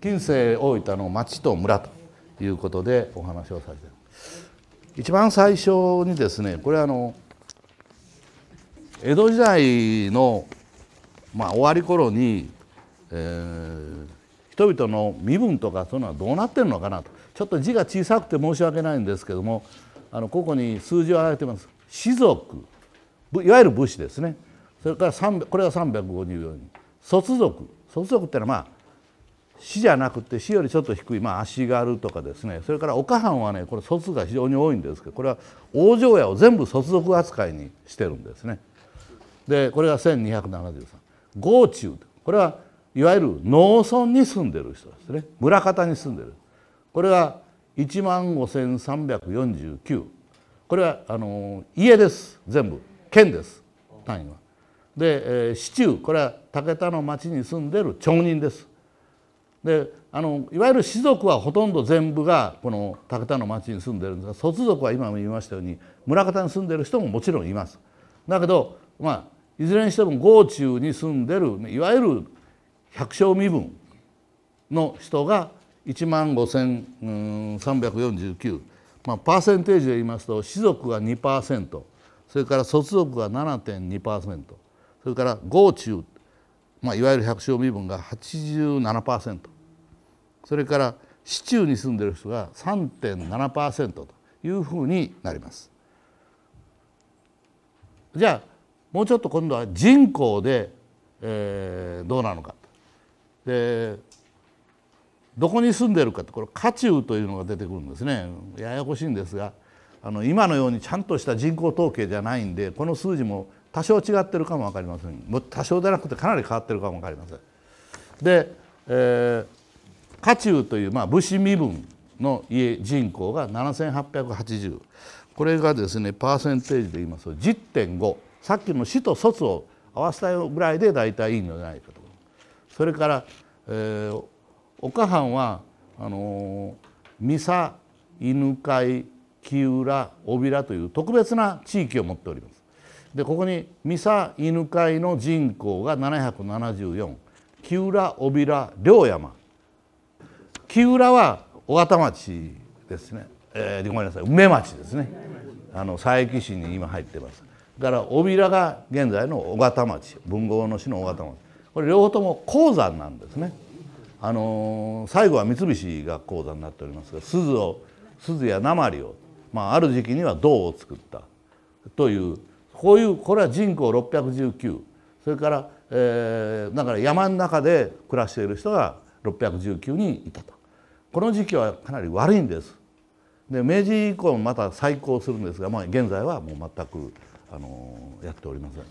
近世大分の町と村ということでお話をさせて一番最初にですねこれあの江戸時代の、まあ、終わり頃に、えー、人々の身分とかそういうのはどうなってるのかなとちょっと字が小さくて申し訳ないんですけどもあのここに数字を挙げてます士族いわゆる武士ですねそれからこれが354人卒族卒族ってのはまあ死じゃなくて死よりちょっと低い、まあ、足軽とかですねそれから岡藩はねこれ卒が非常に多いんですけどこれは王城屋を全部卒族扱いにしてるんですね。でこれが1273郷中これはいわゆる農村に住んでる人ですね村方に住んでるこれは1万5349これはあの家です全部県です単位は。で、市中これは武田の町に住んでる町人です。であのいわゆる士族はほとんど全部がこの竹田の町に住んでるんですが卒族は今も言いましたように村方に住んでる人ももちろんいます。だけど、まあ、いずれにしても豪中に住んでるいわゆる百姓身分の人が1万5349、まあ、パーセンテージで言いますと士族が2%それから卒族が7.2%それから豪中、まあ、いわゆる百姓身分が87%。それから市中に住んでる人が3.7%というふうになります。じゃあもうちょっと今度は人口で、えー、どうなのかでどこに住んでるかってこれ家中というのが出てくるんですねややこしいんですがあの今のようにちゃんとした人口統計じゃないんでこの数字も多少違ってるかも分かりませんもう多少じゃなくてかなり変わってるかも分かりません。で、えー家中という、まあ、武士身分の家人口が7880これがですねパーセンテージで言いますと10.5さっきの死と卒を合わせたぐらいで大体いいんじゃないかとそれから、えー、岡藩はあのー、三佐犬飼木浦小平という特別な地域を持っております。でここに三佐犬飼の人口が774木浦小平両山木浦は緒方町ですね、えー、ごめんなさい梅町ですねあの佐伯市に今入ってますだから小平が現在の緒方町文豪の市の緒方町これ両方とも鉱山なんですねあのー、最後は三菱が鉱山になっておりますが鈴を鈴や鉛を、まあ、ある時期には銅を作ったというこういうこれは人口619それから、えー、だから山の中で暮らしている人が619人いたと。この時期はかなり悪いんですで明治以降また再興するんですが、まあ、現在はもう全くあのやっておりません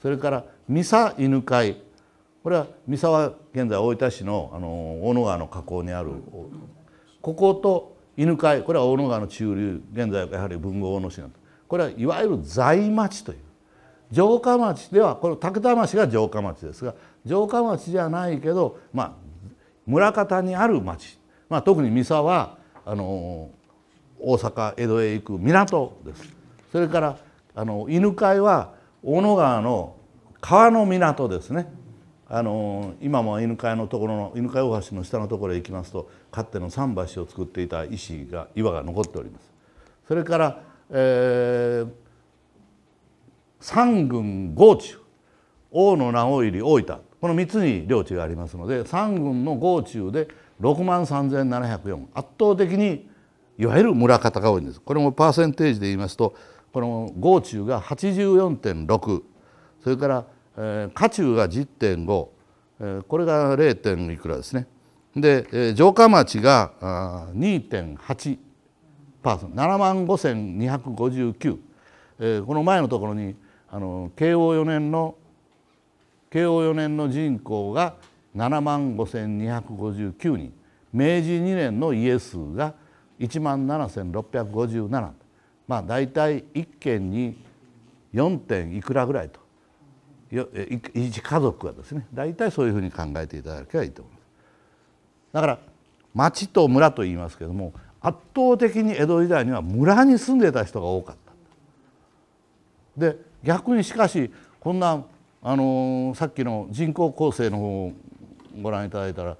それから三沢犬飼これは三沢は現在大分市のあの大野川の河口にあるここと犬飼これは大野川の中流現在はやはり文豪大野市なんですこれはいわゆる在町という城下町ではこの竹田町が城下町ですが城下町じゃないけどまあ村方にある町まあ、特に三沢はあの大阪江戸へ行く港ですそれからあの犬飼は小野川の川の港ですねあの今も犬飼のところの犬飼大橋の下のところへ行きますとかつての桟橋を作っていた石が岩が残っております。それから、えー、三軍豪中大野直入大分この3つに領地がありますので三軍の豪中で6万3704圧倒的にいわゆる村方が多いんですこれもパーセンテージで言いますとこの豪中が84.6それからえ下中が10.5これが 0. 点いくらですねでえ城下町が2.8%。7万5259この前のところにあの慶応4年の慶応4年の人口が7万5259人明治2年の家数が1万7657まあ大体1軒に 4. 点いくらぐらいと1家族はですね大体そういうふうに考えていただけばいいと思います。だから町と村と言いますけども圧倒的に江戸時代には村に住んでた人が多かった。で逆にしかしこんなあのさっきの人口構成のご覧いただいたら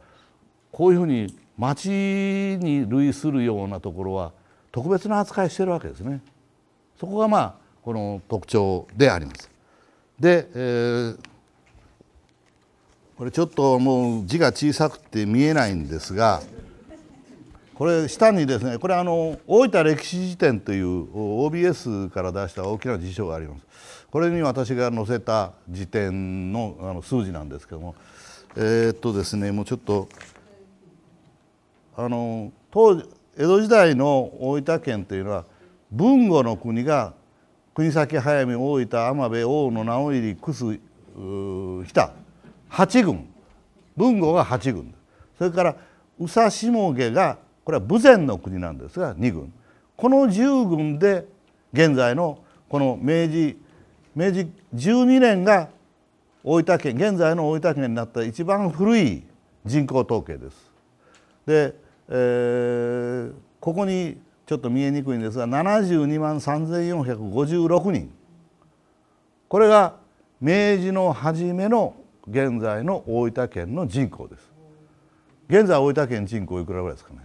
こういうふうに町に類するようなところは特別な扱いしてるわけですね。そこがまあこの特徴であります。で、えー、これちょっともう字が小さくて見えないんですがこれ下にですねこれあの大分歴史辞典という OBS から出した大きな辞書があります。これに私が載せた辞典のあの数字なんですけどもえー、っとですねもうちょっとあの当時江戸時代の大分県というのは豊後の国が国崎早見大分天部大野直入楠日八軍豊後が八軍それから宇佐下家がこれは豊前の国なんですが2軍この10軍で現在のこの明治明治12年が大分県現在の大分県になった一番古い人口統計です。で、えー、ここにちょっと見えにくいんですが72万3456人これが明治の初めの現在の大分県の人口です。現在大分県人口いくらぐらいですかね。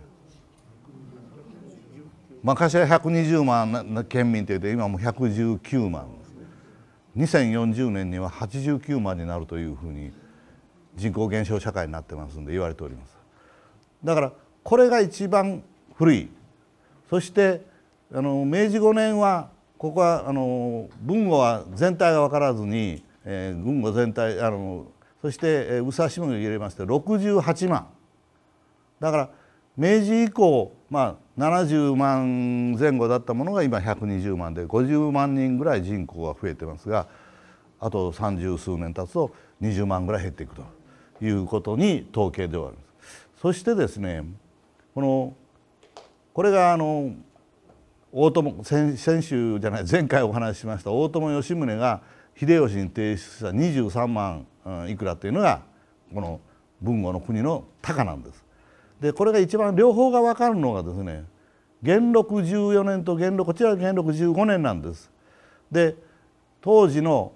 まあ、昔は120万県民っていって今もう119万2040年には89万になるというふうに人口減少社会になってますんで言われております。だからこれが一番古いそしてあの明治5年はここはあの文語は全体が分からずに、えー、文語全体あのそして、えー、宇佐市民入れまして68万だから明治以降まあ、70万前後だったものが今120万で50万人ぐらい人口は増えてますがあと三十数年経つと20万ぐらい減っていくということに統計ではあります。そしてですねこのこれがあの大友先先週じゃない前回お話ししました大友義宗が秀吉に提出した23万、うん、いくらというのがこの文豪の国の高なんです。でこれが一番両方が分かるのがですね元禄14年と元禄こちらが元禄15年なんです。で当時の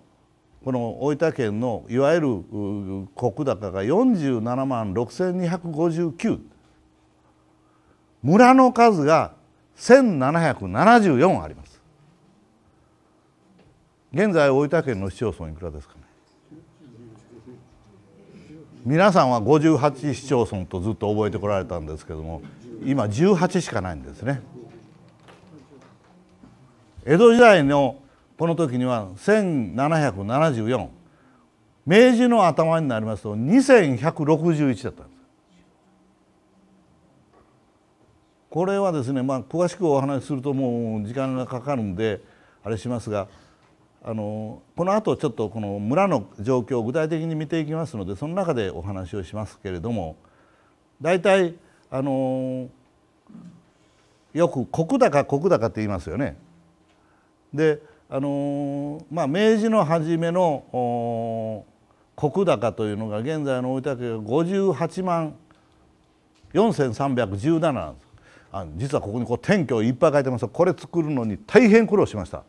この大分県のいわゆる国高が47万6259村の数が1774あります現在大分県の市町村いくらですかね皆さんは58市町村とずっと覚えてこられたんですけども今18しかないんですね。江戸時代のこの時には1774明治の頭になりますと2161だったんです。これはですねまあ詳しくお話しするともう時間がかかるんであれしますが。あのこの後ちょっとこの村の状況を具体的に見ていきますのでその中でお話をしますけれども大体あのよく石高石高って言いますよね。であのまあ、明治の初めの石高というのが現在の大分県が58万4317なんですあ実はここにこう転居いっぱい書いてますこれ作るのに大変苦労しました。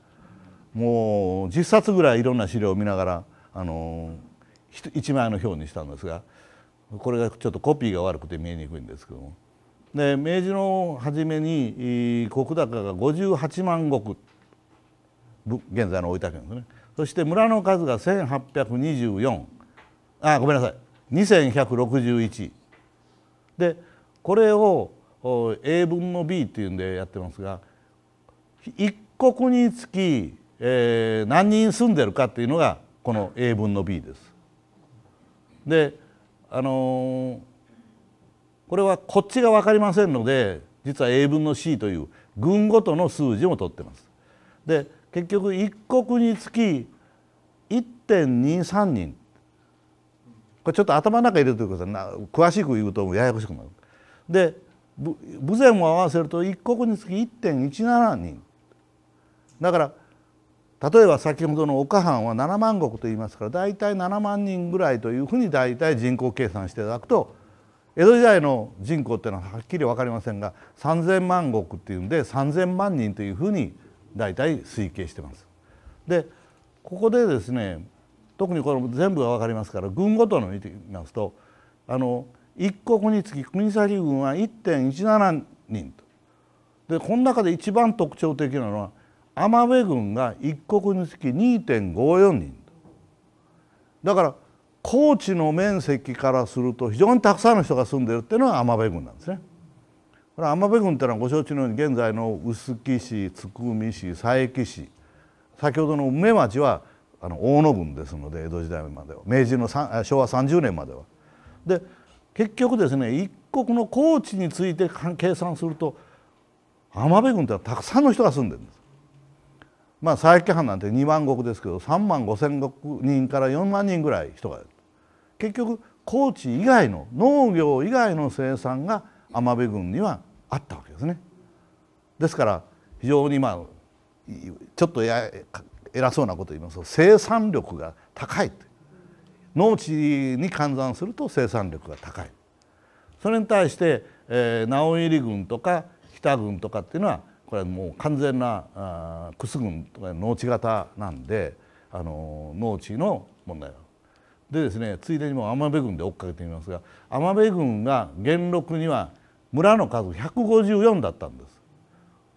もう10冊ぐらいいろんな資料を見ながらあの1枚の表にしたんですがこれがちょっとコピーが悪くて見えにくいんですけども。で明治の初めに石高が58万石現在の大分県ですねそして村の数が1824あごめんなさい2161でこれを英文の B っていうんでやってますが一国につきえー、何人住んでるかっていうのがこの英文の B です。で、あのー、これはこっちが分かりませんので実は英文の C という軍ごとの数字も取ってます。で結局一国につき1.23人これちょっと頭の中入れてください詳しく言うとややこしくなる。で部前を合わせると一国につき1.17人だから例えば先ほどの岡藩は7万石といいますから大体7万人ぐらいというふうに大体人口計算していただくと江戸時代の人口っていうのははっきり分かりませんが3,000万石っていうんで3,000万人というふうに大体推計してます。でここでですね特にこれ全部が分かりますから軍ごとの見てみますとあの一国につき国崎軍は1.17人とでこの中で一番特徴的なのはアマウェ軍が一国につき2.54人だから高知の面積からすると非常にたくさんの人が住んでるっていうのが天部郡なんですね。これ天部郡っていうのはご承知のように現在の臼杵市津久見市佐伯市先ほどの梅町はあの大野郡ですので江戸時代までは明治の昭和30年までは。で結局ですね一国の高知について計算すると天部郡ってのはたくさんの人が住んでるんです。まあ佐伯藩なんて2万石ですけど3万5千石人から4万人ぐらい人がいる結局高知以外の農業以外の生産が天美郡にはあったわけですね。ですから非常にまあちょっと偉そうなこと言いますと生産力が高い農地に換算すると生産力が高いそれに対して、えー、直入郡とか北郡とかっていうのはこれはもう完全なクス群とか農地型なんであの農地の問題でですねついでにも天部軍で追っかけてみますが天部軍が元禄には村の数154だったんです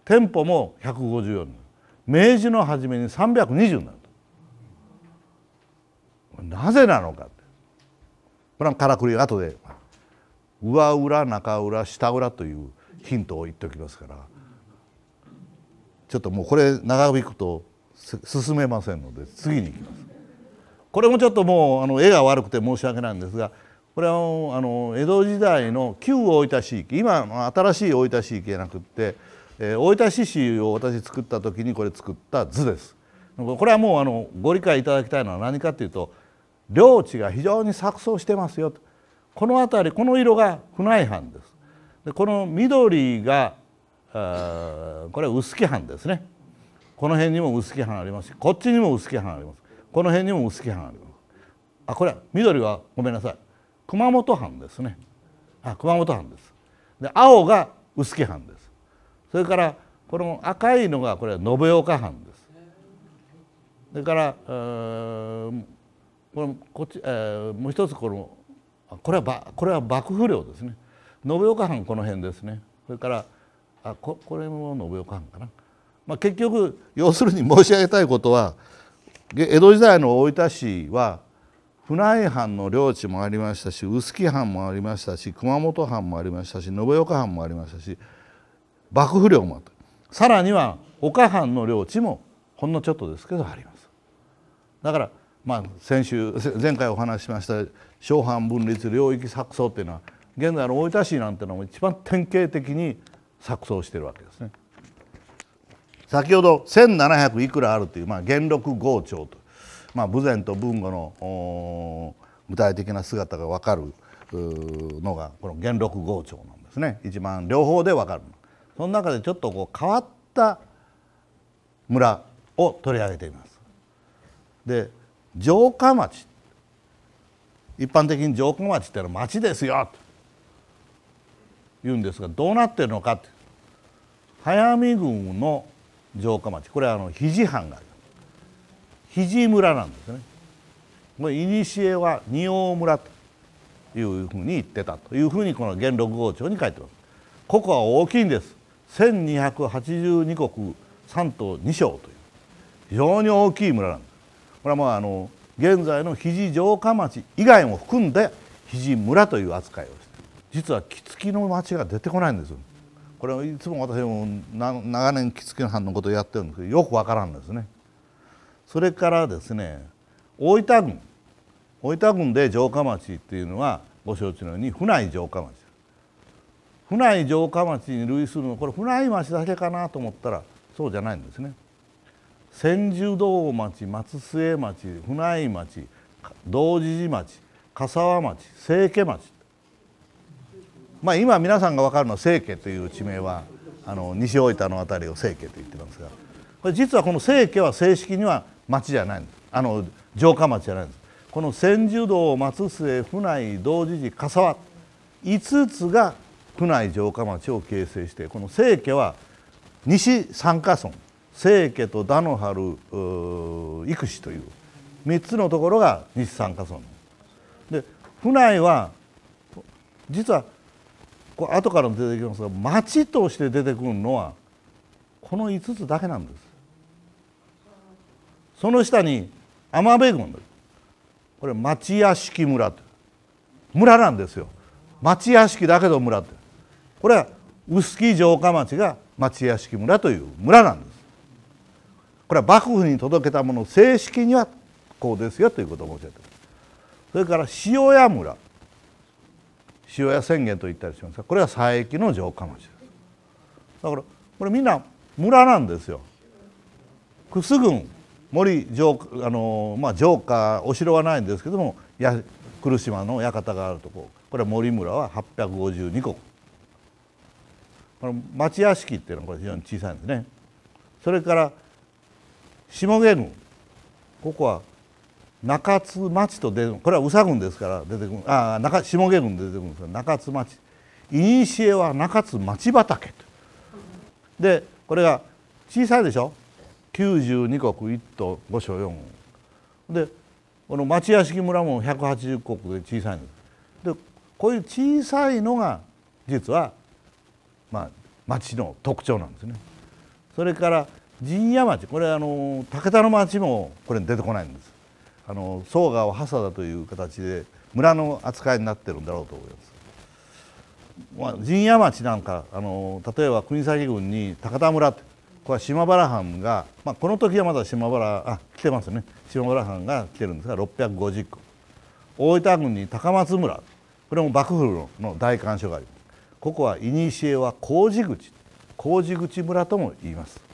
店舗も154明治の初めに320になるなぜなのかこれはからくり後で上裏中裏下裏というヒントを言っておきますからちょっともうこれ長引くと進めませんので次に行きます。これもちょっともうあの絵が悪くて申し訳ないんですがこれはあの江戸時代の旧大分市域今新しい大分市域じゃなくって、えー、大分市市を私作った時にこれ作った図です。これはもうあのご理解いただきたいのは何かというと領地が非常に錯綜してますよとこの辺りこの色が府内藩です。でこの緑がこれは臼杵藩ですねこの辺にも臼杵藩ありますしこっちにも臼杵藩ありますこの辺にも臼杵藩ありますあこれは緑はごめんなさい熊本藩ですねあ熊本藩ですで青が臼杵藩ですそれからこの赤いのがこれは延岡藩ですそれから、えー、このこっち、えー、もう一つこのこれはこれは幕府領ですね延岡藩この辺ですねそれからあここれも延岡藩かな、まあ、結局要するに申し上げたいことは江戸時代の大分市は船井藩の領地もありましたし臼杵藩もありましたし熊本藩もありましたし延岡藩もありましたし幕府領もあったさらには岡藩の領地もほんのちょっとですけどありますだからまあ先週前回お話ししました小藩分立領域錯綜っていうのは現在の大分市なんてのも一番典型的に錯綜してるわけですね。先ほど1,700いくらあるという、まあ、元禄豪朝と、まあ、武前と文後の具体的な姿が分かるのがこの元禄豪朝なんですね一番両方で分かるその中でちょっとこう変わった村を取り上げています。で城下町一般的に城下町ってのは町ですよ言うんですがどうなってるのかって早見郡の城下町これはあの肘藩がある肘村なんですね。これ古は仁王村というふうに言ってたというふうにこの元禄王朝に書いてます。ここは大きいんです。1282国3島2省という非常に大きい村なんです。これはまああの現在の肘城下町以外も含んで肘村という扱いを実は杵築の町が出てこないんですこれいつも私も長年杵築藩のことをやってるんですけどよくわからんですねそれからですね大分郡大分郡で城下町っていうのはご承知のように府内城下町府内城下町に類するのこれ府内町だけかなと思ったらそうじゃないんですね千住堂町松末町府内町道寺寺町笠和町清家町まあ、今皆さんが分かるのは清家という地名はあの西大分の辺りを清家と言ってますがこれ実はこの清家は正式には町じゃないんですあの城下町じゃないんですこの千住道松末府内同時寺笠和5つが府内城下町を形成してこの清家は西三ヶ村清家と田の春育志という3つのところが西三ヶ村で府内は実はこれ後からも出てきますが町として出てくるのはこの5つだけなんですその下に天部郡これ町屋敷村と村なんですよ町屋敷だけど村ってこれは臼杵城下町が町屋敷村という村なんですこれは幕府に届けたもの正式にはこうですよということを申上げてそれから塩屋村塩屋宣言と言ったりしますがこれは佐伯の城下町ですだからこれみんな村なんですよ楠郡森城あの、まあ、城下お城はないんですけどもや来島の館があるとここれは森村は852戸この町屋敷っていうのはこれ非常に小さいんですねそれから下毛郡ここは中津町と出るこれは宇佐郡ですから出てくるあ中下毛郡で出てくるんですが中津町いにしえは中津町畑とでこれが小さいでしょ92国1都5所4でこの町屋敷村も180国で小さいんですでこういう小さいのが実はまあ町の特徴なんですねそれから陣屋町これあの武田の町もこれ出てこないんですあの総川は長だという形で村の扱いになってるんだろうと思います。まあ、陣屋町なんかあの例えば国崎郡に高田村っこれは島原藩が、まあ、この時はまだ島原あ来てますね島原藩が来てるんですが650戸大分郡に高松村これも幕府のの大官所があります。ここは古は麹口麹口村とも言います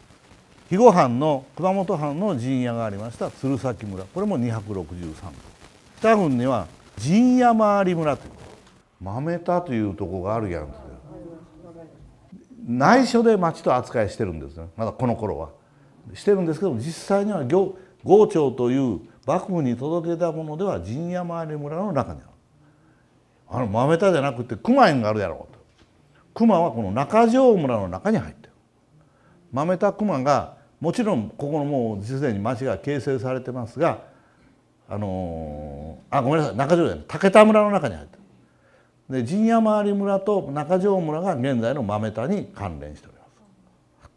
肥後藩の熊本藩の陣屋がありました鶴崎村これも263北郡には陣屋回り村という豆田というとこがあるやん内緒で町と扱いしてるんですねまだこの頃は。してるんですけど実際には行郷町という幕府に届けたものでは陣屋回り村の中にある。あの豆田じゃなくて熊園があるやろうと。熊はこの中条村の中に入ってる。豆田熊がもちろんここのもうすでに町が形成されてますがあのー、あごめんなさい中条じゃない竹田村の中に入ってるで陣屋回り村と中条村が現在の豆田に関連しております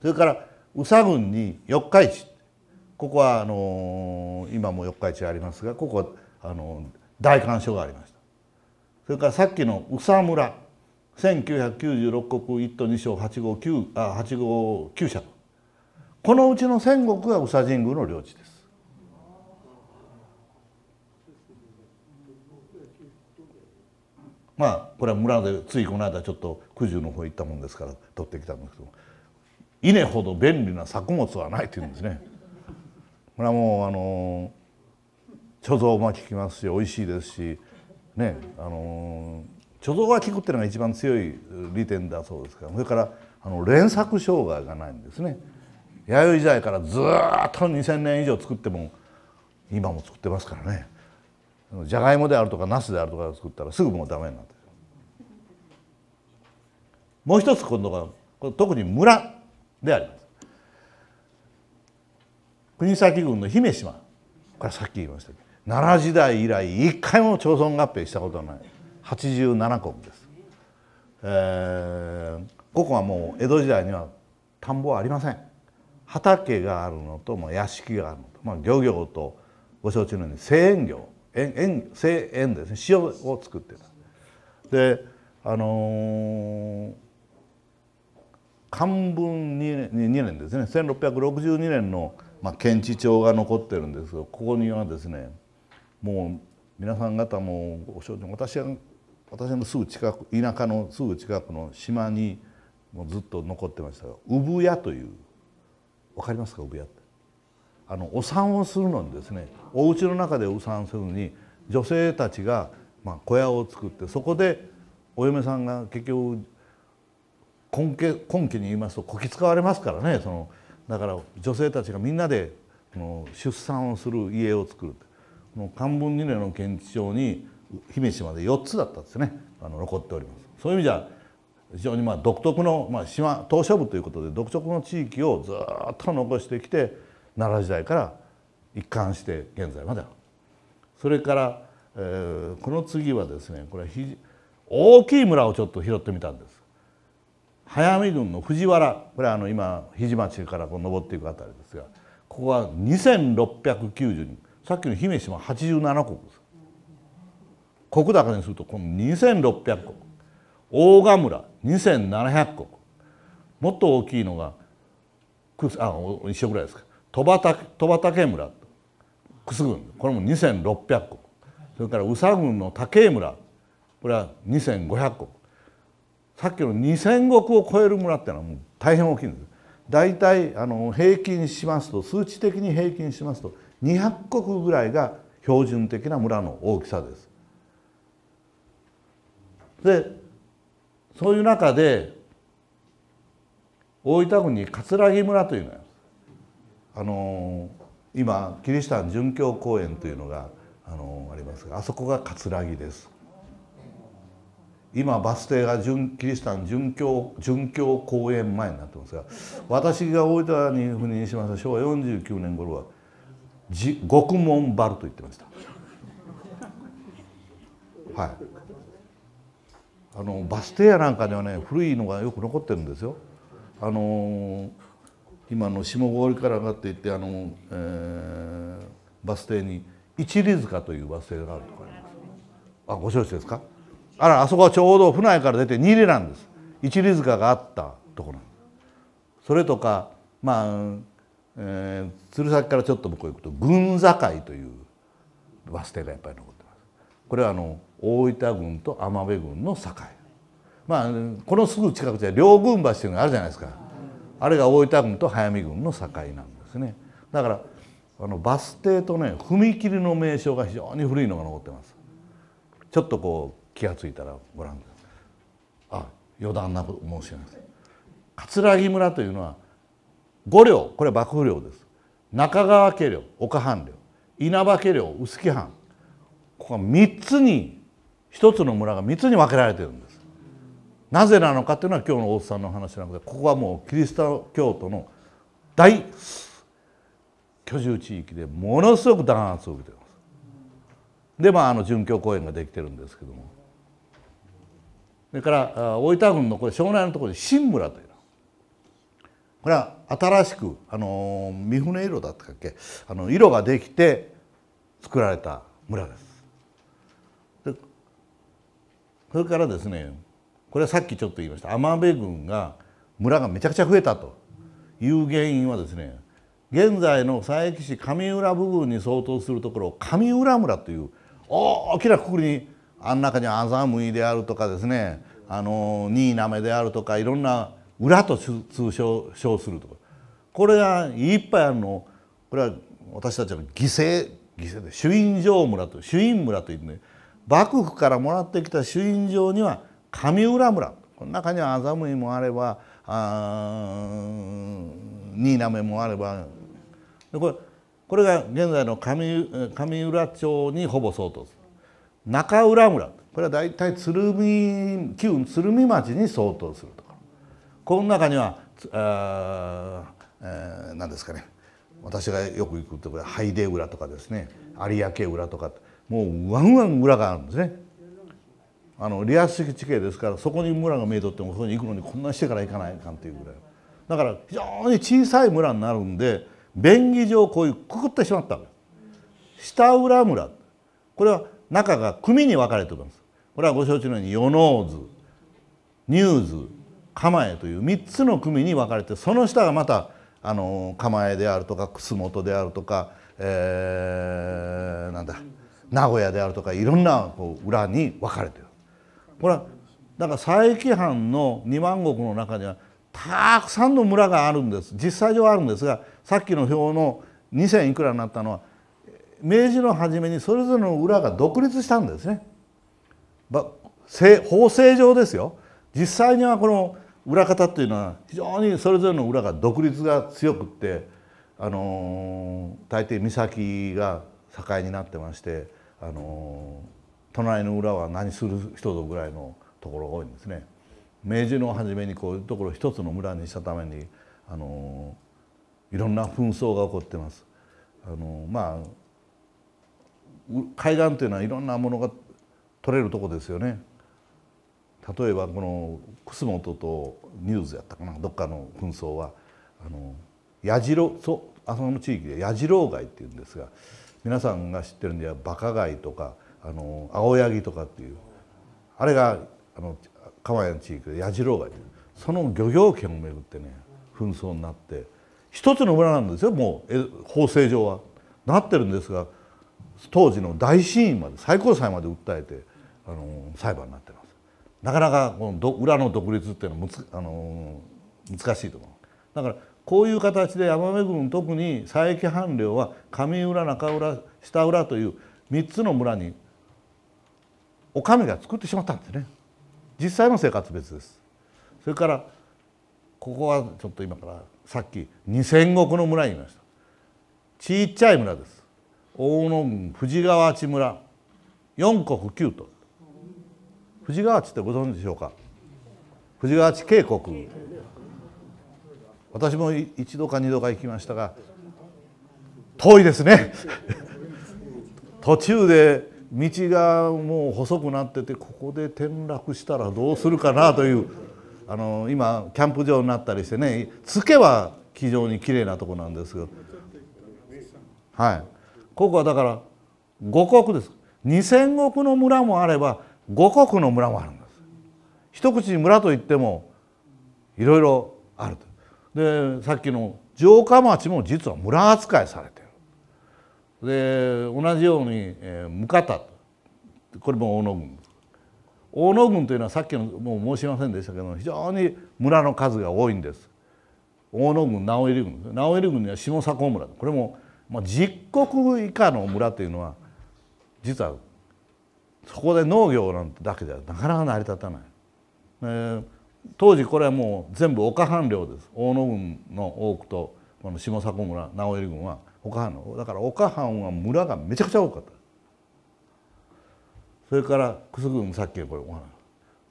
それから宇佐郡に四日市ここはあのー、今も四日市ありますがここあのー、大観賞がありましたそれからさっきの宇佐村1996国1都2省8号 9, あ8号9社このうちの千石が宇佐神宮の領地です。まあこれは村でついこの間ちょっと九十の方行ったもんですから取ってきたんですけど稲ほど便利な作物はないっていうんですね。これはもうあの貯蔵も効きますし美味しいですしねあの貯蔵が効くっていうのが一番強い利点だそうですからそれからあの連作障害がないんですね。弥生時代からずっと2,000年以上作っても今も作ってますからねじゃがいもであるとかナスであるとか作ったらすぐもうダメになってるもう一つ今度は特に村であります国東郡の姫島これさっき言いましたけど奈良時代以来一回も町村合併したことはない87国です、えー、ここはもう江戸時代には田んぼはありません畑があるのと、まあ、屋敷があるのと、まあ、漁業とご承知のように製塩業塩塩製塩ですね塩を作ってた。であのー、漢文 2, 年2年ですね1662年の、まあ、検地帳が残ってるんですけどここにはですねもう皆さん方もご承知私は私のすぐ近く田舎のすぐ近くの島にもうずっと残ってましたが産屋という分かりますか産屋ってあのお産をするのにですねお家の中でお産するのに女性たちがま小屋を作ってそこでお嫁さんが結局根気根拠に言いますとこき使われますからねそのだから女性たちがみんなでの出産をする家を作るこの漢文二年の検地上に姫路まで4つだったんですねあの残っております。そういう意味じゃ非常にまあ独特の、まあ、島島しょ部ということで独特の地域をずっと残してきて奈良時代から一貫して現在まであるそれから、えー、この次はですねこれひ大きい村をちょっと拾ってみたんです早見郡の藤原これはあの今日町からこう登っていくあたりですがここは2690人さっきの姫島87国です高にするとこの2600国大賀村2700国もっと大きいのがあ一緒ぐらいですか戸畑村楠郡これも2600国それから宇佐郡の武井村これは2500国さっきの2,000石を超える村っていうのはもう大変大きいんです。大体あの平均しますと数値的に平均しますと200国ぐらいが標準的な村の大きさです。でそういう中で大分郡に葛城村というのがあの今キリシタン殉教公園というのが、あのありますがあそこが葛城です今バス停がキリシタン殉教殉教公園前になってますが私が大分に赴任しました昭和49年頃は獄門バルと言ってました。はいあのバス停やなんかではね古いのがよく残ってるんですよ。あの今の下郡から上がっていってあの、えー、バス停に一里塚というバス停があるとかあります。あご承知ですかあらあそこはちょうど府内から出て二里なんです。一里塚があったとこなんです。それとかまあ、えー、鶴崎からちょっと向こう行くと群境というバス停がやっぱり残ってます。これはあの大分軍と天部軍の境まあこのすぐ近くで両軍橋っていうのがあるじゃないですかあれが大分軍と早見軍の境なんですねだからあのバス停とね踏切の名称が非常に古いのが残ってますちょっとこう気が付いたらご覧くださいあ余談なこと申し上げます葛城村というのは五両これは幕府領です中川家領岡藩領稲葉家領臼杵藩ここが3つに一つの村が三つに分けられてるんですなぜなのかというのは今日の大津さんの話なのでここはもうキリスト教徒の大居住地域でものすごく弾圧を受けていますでまああの殉教公園ができてるんですけどもそれから大分郡のこれ庄内のところで新村というこれは新しくあの三船色だったっけあの色ができて作られた村ですそれからですねこれはさっきちょっと言いました天部軍が村がめちゃくちゃ増えたという原因はですね現在の佐伯市上浦部分に相当するところを上浦村という大きなくくりにあん中に麻むであるとかですねあの新滑であるとかいろんな裏と通称称するとかこれがいっぱいあるのこれは私たちの犠牲犠牲で朱印城村と朱印村といってね幕府からもらってきた朱印状には上浦村この中には麻布もあれば新滑もあればでこれこれが現在の上上浦町にほぼ相当する中浦村これは大体鶴見旧鶴見町に相当するところこの中にはあ、えー、何ですかね私がよく行くところ拝出浦とかですね有明浦とかもうワンワン村があるんですねあのリアス式地形ですからそこに村が見えとってもそこに行くのにこんなしてから行かないかんっていうぐらいだから非常に小さい村になるんで便宜上こういうくくってしまった下浦村これは中が組に分かれておりますこれはご承知のように与能図ニューズ構えという3つの組に分かれてその下がまたあの構えであるとか楠本であるとか、えー、なんだ名古屋であるとかいろんなこう裏に分かれてるこれはだから佐伯藩の二万石の中にはたくさんの村があるんです実際上あるんですがさっきの表の2,000いくらになったのは明治の初めにそれぞれの裏が独立したんですね。法制上ですよ実際にはこの裏方っていうのは非常にそれぞれの裏が独立が強くって、あのー、大抵岬が境になってましてあの隣の裏は何する人ぞぐらいのところが多いんですね。明治の初めにこういうところを一つの村にしたためにあのいろんな紛争が起こってます。あのまあ海岸というのはいろんなものが取れるとこですよね。例えばこの楠本とニューズやったかなどっかの紛争はあの矢次郎そあその地域で矢次郎街っていうんですが皆さんが知ってるんではバカ貝とかあの青柳とかっていうあれがあの釜谷の地域で矢次郎てその漁業権をめぐってね紛争になって一つの村なんですよもう法制上は。なってるんですが当時の大審院まで最高裁まで訴えてあの裁判になってます。なかなかこの裏の独立っていうのはむつあの難しいと思う。だからこういう形で山目郡特に佐伯藩領は上浦中浦下浦という3つの村にお上が作ってしまったんですね実際の生活別ですそれからここはちょっと今からさっき2,000石の村にいましたちっちゃい村です大野郡藤川地村四国九都藤川地ってご存知でしょうか藤川地渓谷私も一度か二度か行きましたが遠いですね 途中で道がもう細くなっててここで転落したらどうするかなというあの今キャンプ場になったりしてねツケは非常にきれいなとこなんですけどはいここはだから五国です2,000石の村もあれば五国の村もあるんです一口に村といってもいろいろあるとでさっきの城下町も実は村扱いされてる。で同じように、えか向たこれも大野郡大野郡というのはさっきのもう申しませんでしたけど非常に村の数が多いんです。大野郡直入郡直入郡には下佐古村これも、まあ、10国以下の村というのは実はそこで農業なんてだけではなかなか成り立たない。えー当時これはもう全部岡藩領です大野郡の多くとこの下迫村直江軍は岡藩のだから岡藩は村がめちゃくちゃ多かったそれから楠軍さっきこれお話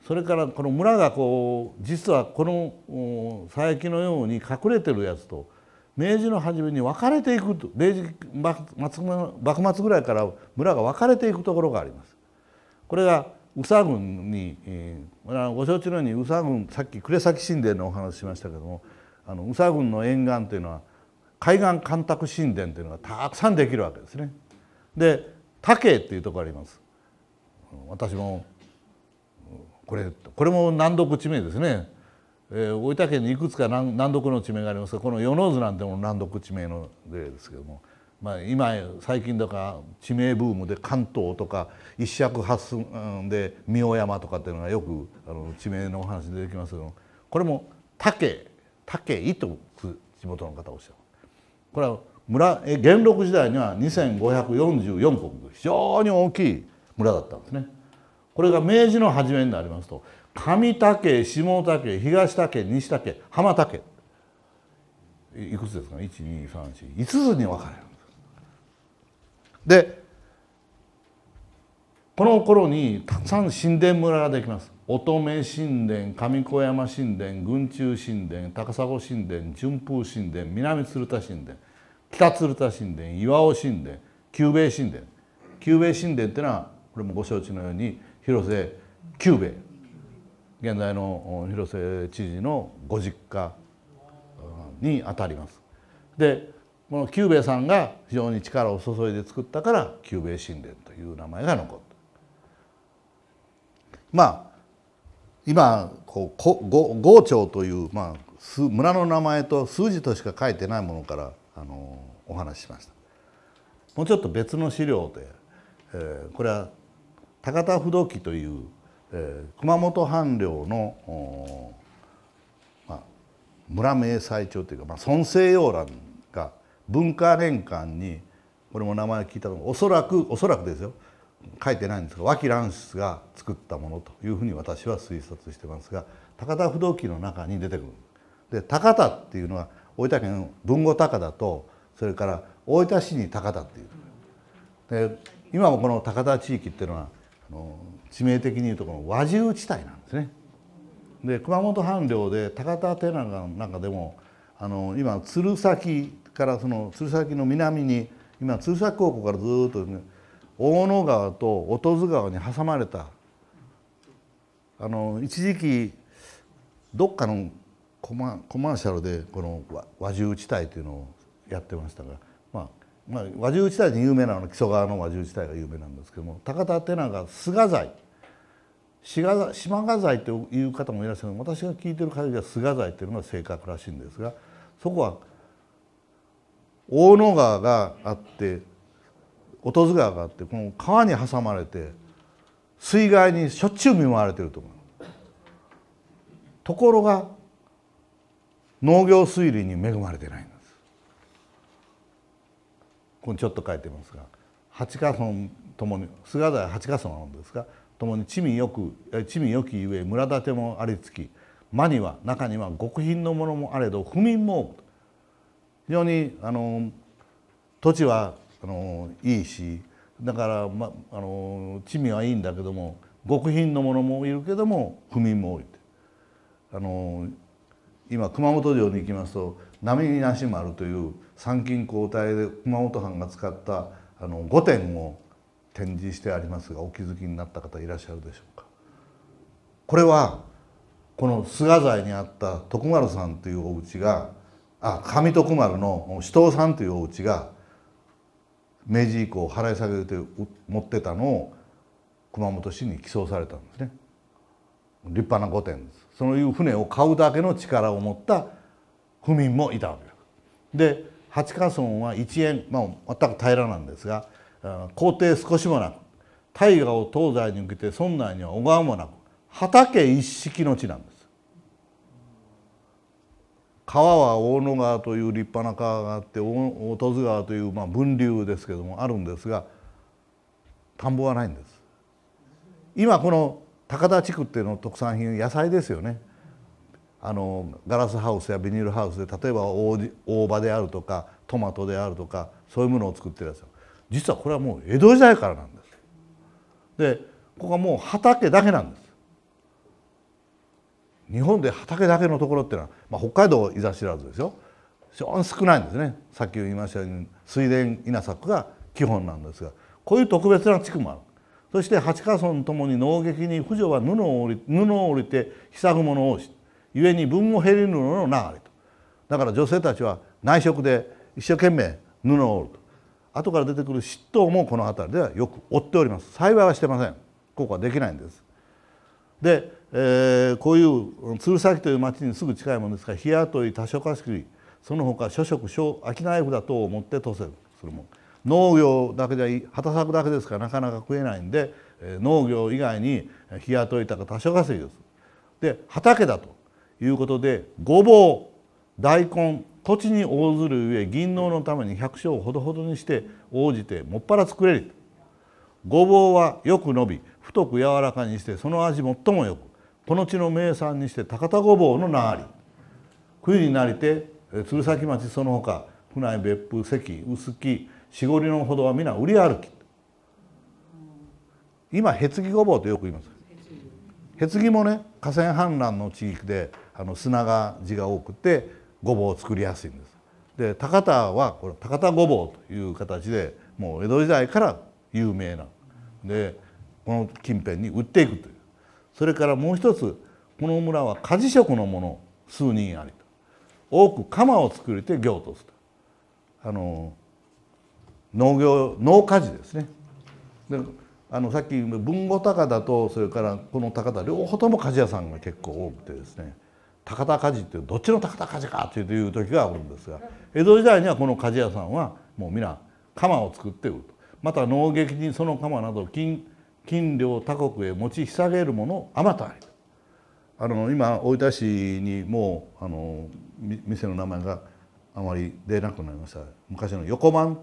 それからこの村がこう実はこの佐伯のように隠れてるやつと明治の初めに分かれていくと明治幕末ぐらいから村が分かれていくところがあります。これが宇佐郡に、えー、ご承知のように宇佐郡さっき呉崎神殿のお話しましたけどもあの宇佐郡の沿岸というのは海岸干拓神殿というのがたくさんできるわけですね。で竹っていうとこあります。私もこれこれも難読地名ですね。えー、大分県にいくつか難読の地名がありますがこの与能津なんても難読地名の例ですけどもまあ、今最近とか地名ブームで関東とか一尺八寸で三尾山とかっていうのがよくあの地名のお話で出てきますけどこれも竹竹井と地元の方おっしゃるこれは村元禄時代には2544国非常に大きい村だったんですね。これが明治の初めになりますと上竹下竹東竹西竹浜竹いくつですか1 2 3 4 5つに分かれる。でこの頃にたくさん神殿村ができます乙女神殿上小山神殿群中神殿高砂神殿順風神殿南鶴田神殿北鶴田神殿岩尾神殿久兵衛神殿久兵衛神殿っていうのはこれもご承知のように広瀬久兵衛現在の広瀬知事のご実家にあたります。でこの久兵衛さんが非常に力を注いで作ったから久兵衛神殿という名前が残ったまあ今こうこ郷町という、まあ、村の名前と数字としか書いてないものからあのお話ししましたもうちょっと別の資料で、えー、これは高田不動記という、えー、熊本藩領の、まあ、村名最長というか、まあ、孫政要欄文化年間にこれも名前聞いたのおそらくおそらくですよ書いてないんですが和気乱室が作ったものというふうに私は推察してますが高田不動記の中に出てくる。で高田っていうのは大分県豊後高田とそれから大分市に高田っていう。で今もこの高田地域っていうのはあの致命的に言うとこの和獣地帯なんですね。で熊本藩領で高田寺なんかでもあの今鶴崎からその鶴崎の南に今鶴崎高校からずっとね大野川と音津川に挟まれたあの一時期どっかのコマコマーシャルでこの和獣地帯というのをやってましたが、まあまあ、和獣地帯で有名なのは木曽川の和獣地帯が有名なんですけども高田ってなんか菅財島賀財という方もいらっしゃる私が聞いてる限りは菅財というのが正確らしいんですがそこは大野川があって音津川があってこの川に挟まれて水害にしょっちゅう見舞われてると思うところが農業水利に恵まれてないんですこれちょっと書いてますが八ヶ村ともに菅台八ヶ村なんですがともに地味よく地味よきゆえ村立てもありつき間には中には極貧のものもあれど不民も多く非常にあの土地はあのいいしだから、ま、あの地味はいいんだけども極貧のものもいるけども不眠も多いあの今熊本城に行きますと波梨丸という参勤交代で熊本藩が使ったあの御殿を展示してありますがお気づきになった方いらっしゃるでしょうか。これはこの菅財にあった徳丸さんというお家があ上徳丸の首藤さんというお家が明治以降払い下げて持ってたのを熊本市に寄贈されたんですね立派な御殿ですそういう船を買うだけの力を持った府民もいたわけですで八花村は一円、まあ、全く平らなんですが皇帝少しもなく大河を東西に受けて村内には小川もなく畑一式の地なんです川は大野川という立派な川があって大戸津川というまあ分流ですけどもあるんですが田んぼはないんです。今この高田地区っていうの特産品野菜ですよね。あのガラスハウスやビニールハウスで例えば大葉であるとかトマトであるとかそういうものを作ってるやつ実はこれはもう江戸時代からなんです。でここはもう畑だけなんです。日本で畑だけのところっていうのは、まあ、北海道いざ知らずですよ非常に少ないんですねさっき言いましたように水田稲作が基本なんですがこういう特別な地区もあるそして八ヶ村ともに農劇に婦女は布を織りて久作もの多し故に分も減り布の流れとだから女性たちは内職で一生懸命布を織ると後から出てくる嫉妬もこの辺りではよく追っております幸いはしてませんここはできないんですでえー、こういう鶴崎という町にすぐ近いものですから日雇い多所貸し切りそのほか諸職商商い札等を持って当選するも農業だけじゃ畑作だけですからなかなか食えないんで、えー、農業以外に日雇いとか多所稼ぎです。で畑だということでごぼう大根土地に応ずる上銀能のために百姓をほどほどにして応じてもっぱら作れるごぼうはよく伸び太く柔らかにしてその味最もよくこの地の名産にして高田ごぼうの名あり冬になりて鶴崎町その他府内別府関臼杵しごりのほどは皆売り歩き今へつぎごぼうとよく言いますへつぎもね河川氾濫の地域であの砂が地が多くてごぼうを作りやすいんですで高田はこれ高田ごぼうという形でもう江戸時代から有名なでこの近辺に売っていくというそれからもう一つこの村は鍛冶職の者数人ありと多く鎌を作りて行とすとあの農業農家事ですねであのさっき文後高田とそれからこの高田両方とも鍛冶屋さんが結構多くてですね高田鍛冶ってどっちの高田鍛冶かっていう時があるんですが江戸時代にはこの鍛冶屋さんはもう皆鎌を作って売るとまた農劇にその鎌など金金領他国へ持ち下げるものあまたありあの今大分市にもうあの店の名前があまり出なくなりました昔の横番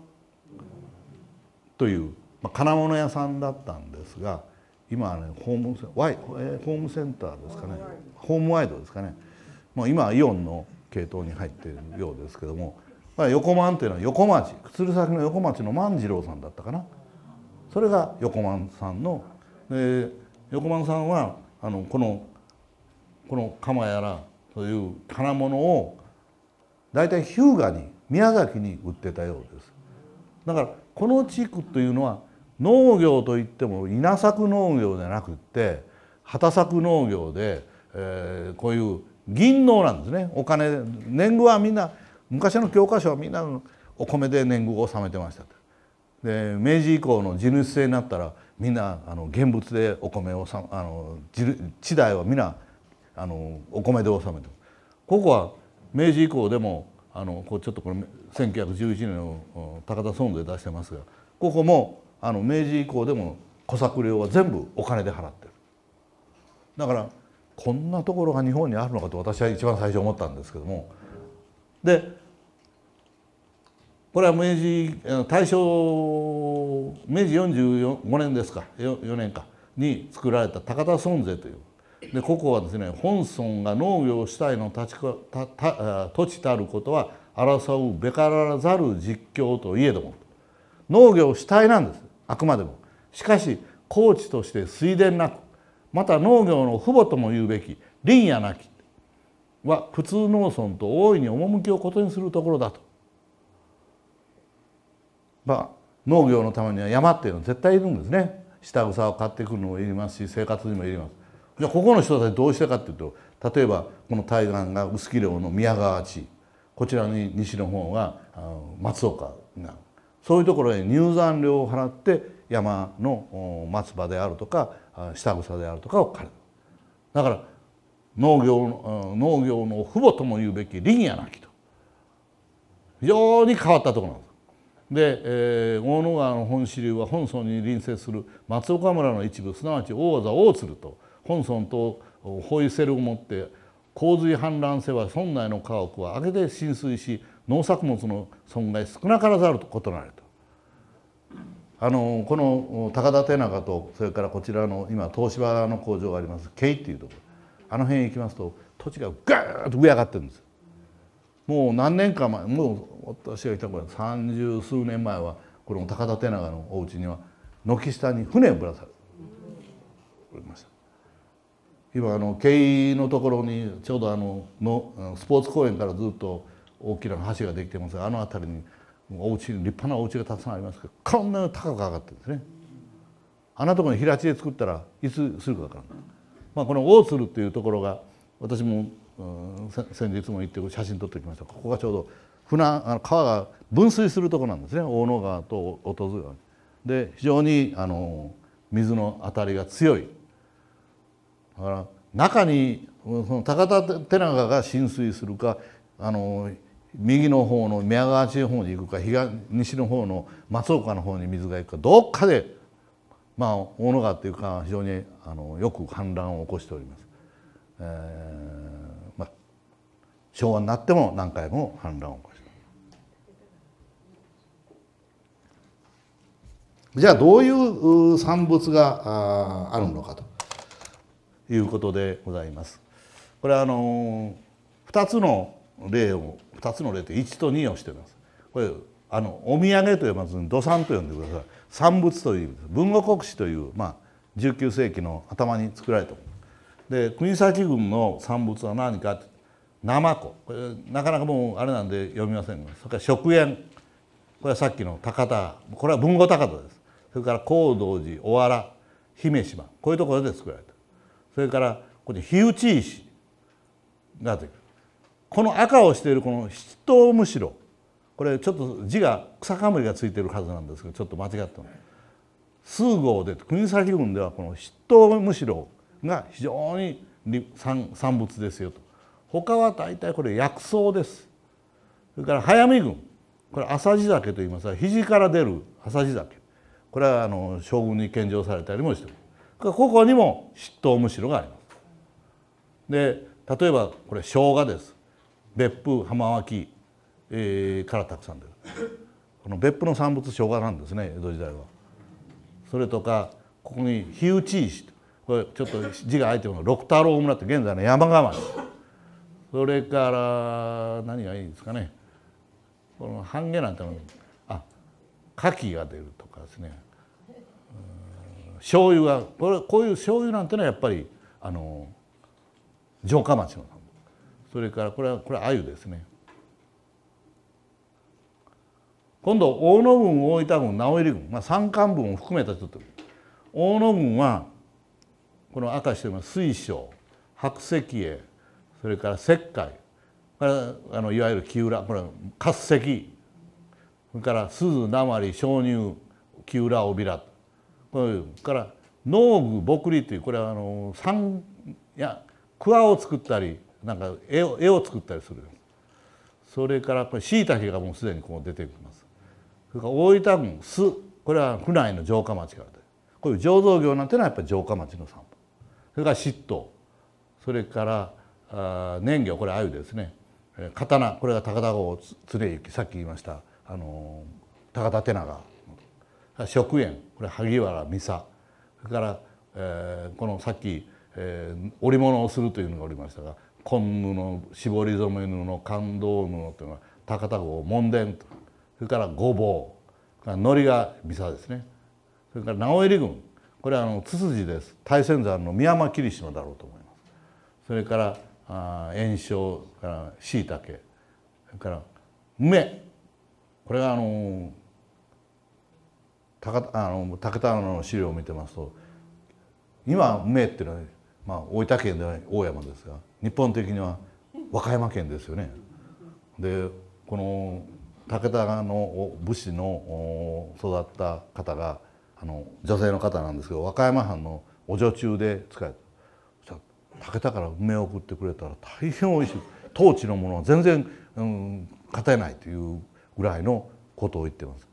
という、まあ、金物屋さんだったんですが今はねホームセンワイ、えー、ホームセンターですかねホームワイドですかね、まあ、今はイオンの系統に入っているようですけども、まあ、横番というのは横町鶴崎の横町の万次郎さんだったかな。それが横万さんの、え横満さんはあのこのこの鎌やらという金物を大体日向に宮崎に売ってたようですだからこの地区というのは農業といっても稲作農業じゃなくって畑作農業で、えー、こういう銀農なんですねお金年貢はみんな昔の教科書はみんなお米で年貢を納めてましたで明治以降の地主制になったらみんなあの現物でお米をさあの地代は皆あのお米で納めてここは明治以降でもあのこうちょっとこれ1911年の高田村で出してますがここもあの明治以降でも小作料は全部お金で払ってるだからこんなところが日本にあるのかと私は一番最初思ったんですけどもでこれは明治大正明治45年ですか 4, 年かに作られた高田村税というでここはですね本村が農業主体の立ちたた土地たることは争うべからざる実況といえども農業主体なんですあくまでもしかし高地として水田なくまた農業の父母とも言うべき林野なきは普通農村と大いに趣を異にするところだとまあ、農業のためには山っていうのは絶対いるんですね下草を買ってくるのもいりますし生活にもいりますじゃあここの人たちどうしてかっていうと例えばこの対岸が臼杵領の宮川地こちらに西の方が松岡になるそういうところへ入山料を払って山の松葉であるとか下草であるとかを借りるだから農業農業の父母とも言うべき林やなきと非常に変わったところなんですで、えー、大野川の本支流は本村に隣接する松岡村の一部すなわち大技大鶴と本村と包囲セルを持って洪水氾濫せは村内の家屋は上けて浸水し農作物の損害少なからざることなると。あのこの高田手中とそれからこちらの今東芝の工場があります慶っていうところあの辺行きますと土地がガーッと上上がってるんですもう何年か前もう私がいた頃三十数年前はこの高田手長のお家には軒下に船をぶらさる、おりました今あの経営のところにちょうどあののスポーツ公園からずっと大きな橋ができてますがあの辺りにお家立派なお家がたくさんありますけどこんなに高く上がってるんですねあのところに平地で作ったらいつするか分からない、まあ、この大鶴っていうところが私もうん、先日も行って写真撮ってきましたここがちょうど船あの川が分水するとこなんですね大野川と音津川で非常にあの水の当たりが強いだから中にその高田寺が浸水するかあの右の方の宮川地方に行くか東西の方の松岡の方に水が行くかどっかで、まあ、大野川っていうか非常にあのよく氾濫を起こしております。えー昭和になっても何回も反乱を起こしたじゃあどういう産物があるのかということでございます。これはあの二つの例を二つの例で一と二をしています。これあのお土産と呼ばずに土産と呼んでください。産物という意味です。文語国史というまあ19世紀の頭に作られたで国東軍の産物は何かってナマコこれなかなかもうあれなんで読みませんがそれから食塩これはさっきの高田これは文後高田ですそれから高道寺小原姫島こういうところで作られたそれからここに火打ち石が出てくるこの赤をしているこの七頭むしろこれちょっと字が草冠がついてるはずなんですけどちょっと間違ってます数号で国東郡ではこの七頭むしろが非常に産物ですよと他は大体これ薬草ですそれから早見郡これ浅地酒と言いますが肘から出る浅地酒これはあの将軍に献上されたりもしてますここにも嫉妬むしろがありますで例えばこれ生姜です別府浜脇、えー、からたくさん出るこの別府の産物生姜なんですね江戸時代はそれとかここに火打ち石これちょっと字が開いてるの六太郎村って現在の山川町それから何がいいですかねこの半毛なんてのあ牡蠣が出るとかですね醤油がこれこういう醤油なんてのはやっぱりあの城下町のそれからこれはこれは鮎ですね今度大野郡大分郡直江郡、まあ、山間部も含めたちょっと大野郡はこの赤してます水晶白石英それから石灰あのいわゆる木裏これ滑石それから鈴鉛鍾乳木裏尾びらこれから農具木くりというこれはあのいや桑を作ったりなんか絵を絵を作ったりするそれからこれ椎茸がもうすでにこう出てきますそれから大分郡これは府内の城下町からでこういう醸造業なんていうのはやっぱり城下町の産それから嫉妬それから年魚これ鮎ですね刀これが高田郷常行さっき言いましたあの高田手長食塩これ萩原美佐それから、えー、このさっき、えー、織物をするというのがおりましたが昆布の絞り染め布感動布というのは高田郷門伝とそれからごぼうのりが美佐ですねそれから直襟郡これはあのツツジです大仙山の深山霧島だろうと思います。それからあ炎症からしいたけそれから梅これがあの高あの武田の資料を見てますと今梅っていうのは、まあ、大分県では大山ですが日本的には和歌山県ですよね。でこの武田の武士の育った方があの女性の方なんですけど和歌山藩のお女中で使えた。竹田から梅を送ってくれたら大変おいしい当地のものは全然、うん、勝てないというぐらいのことを言ってます。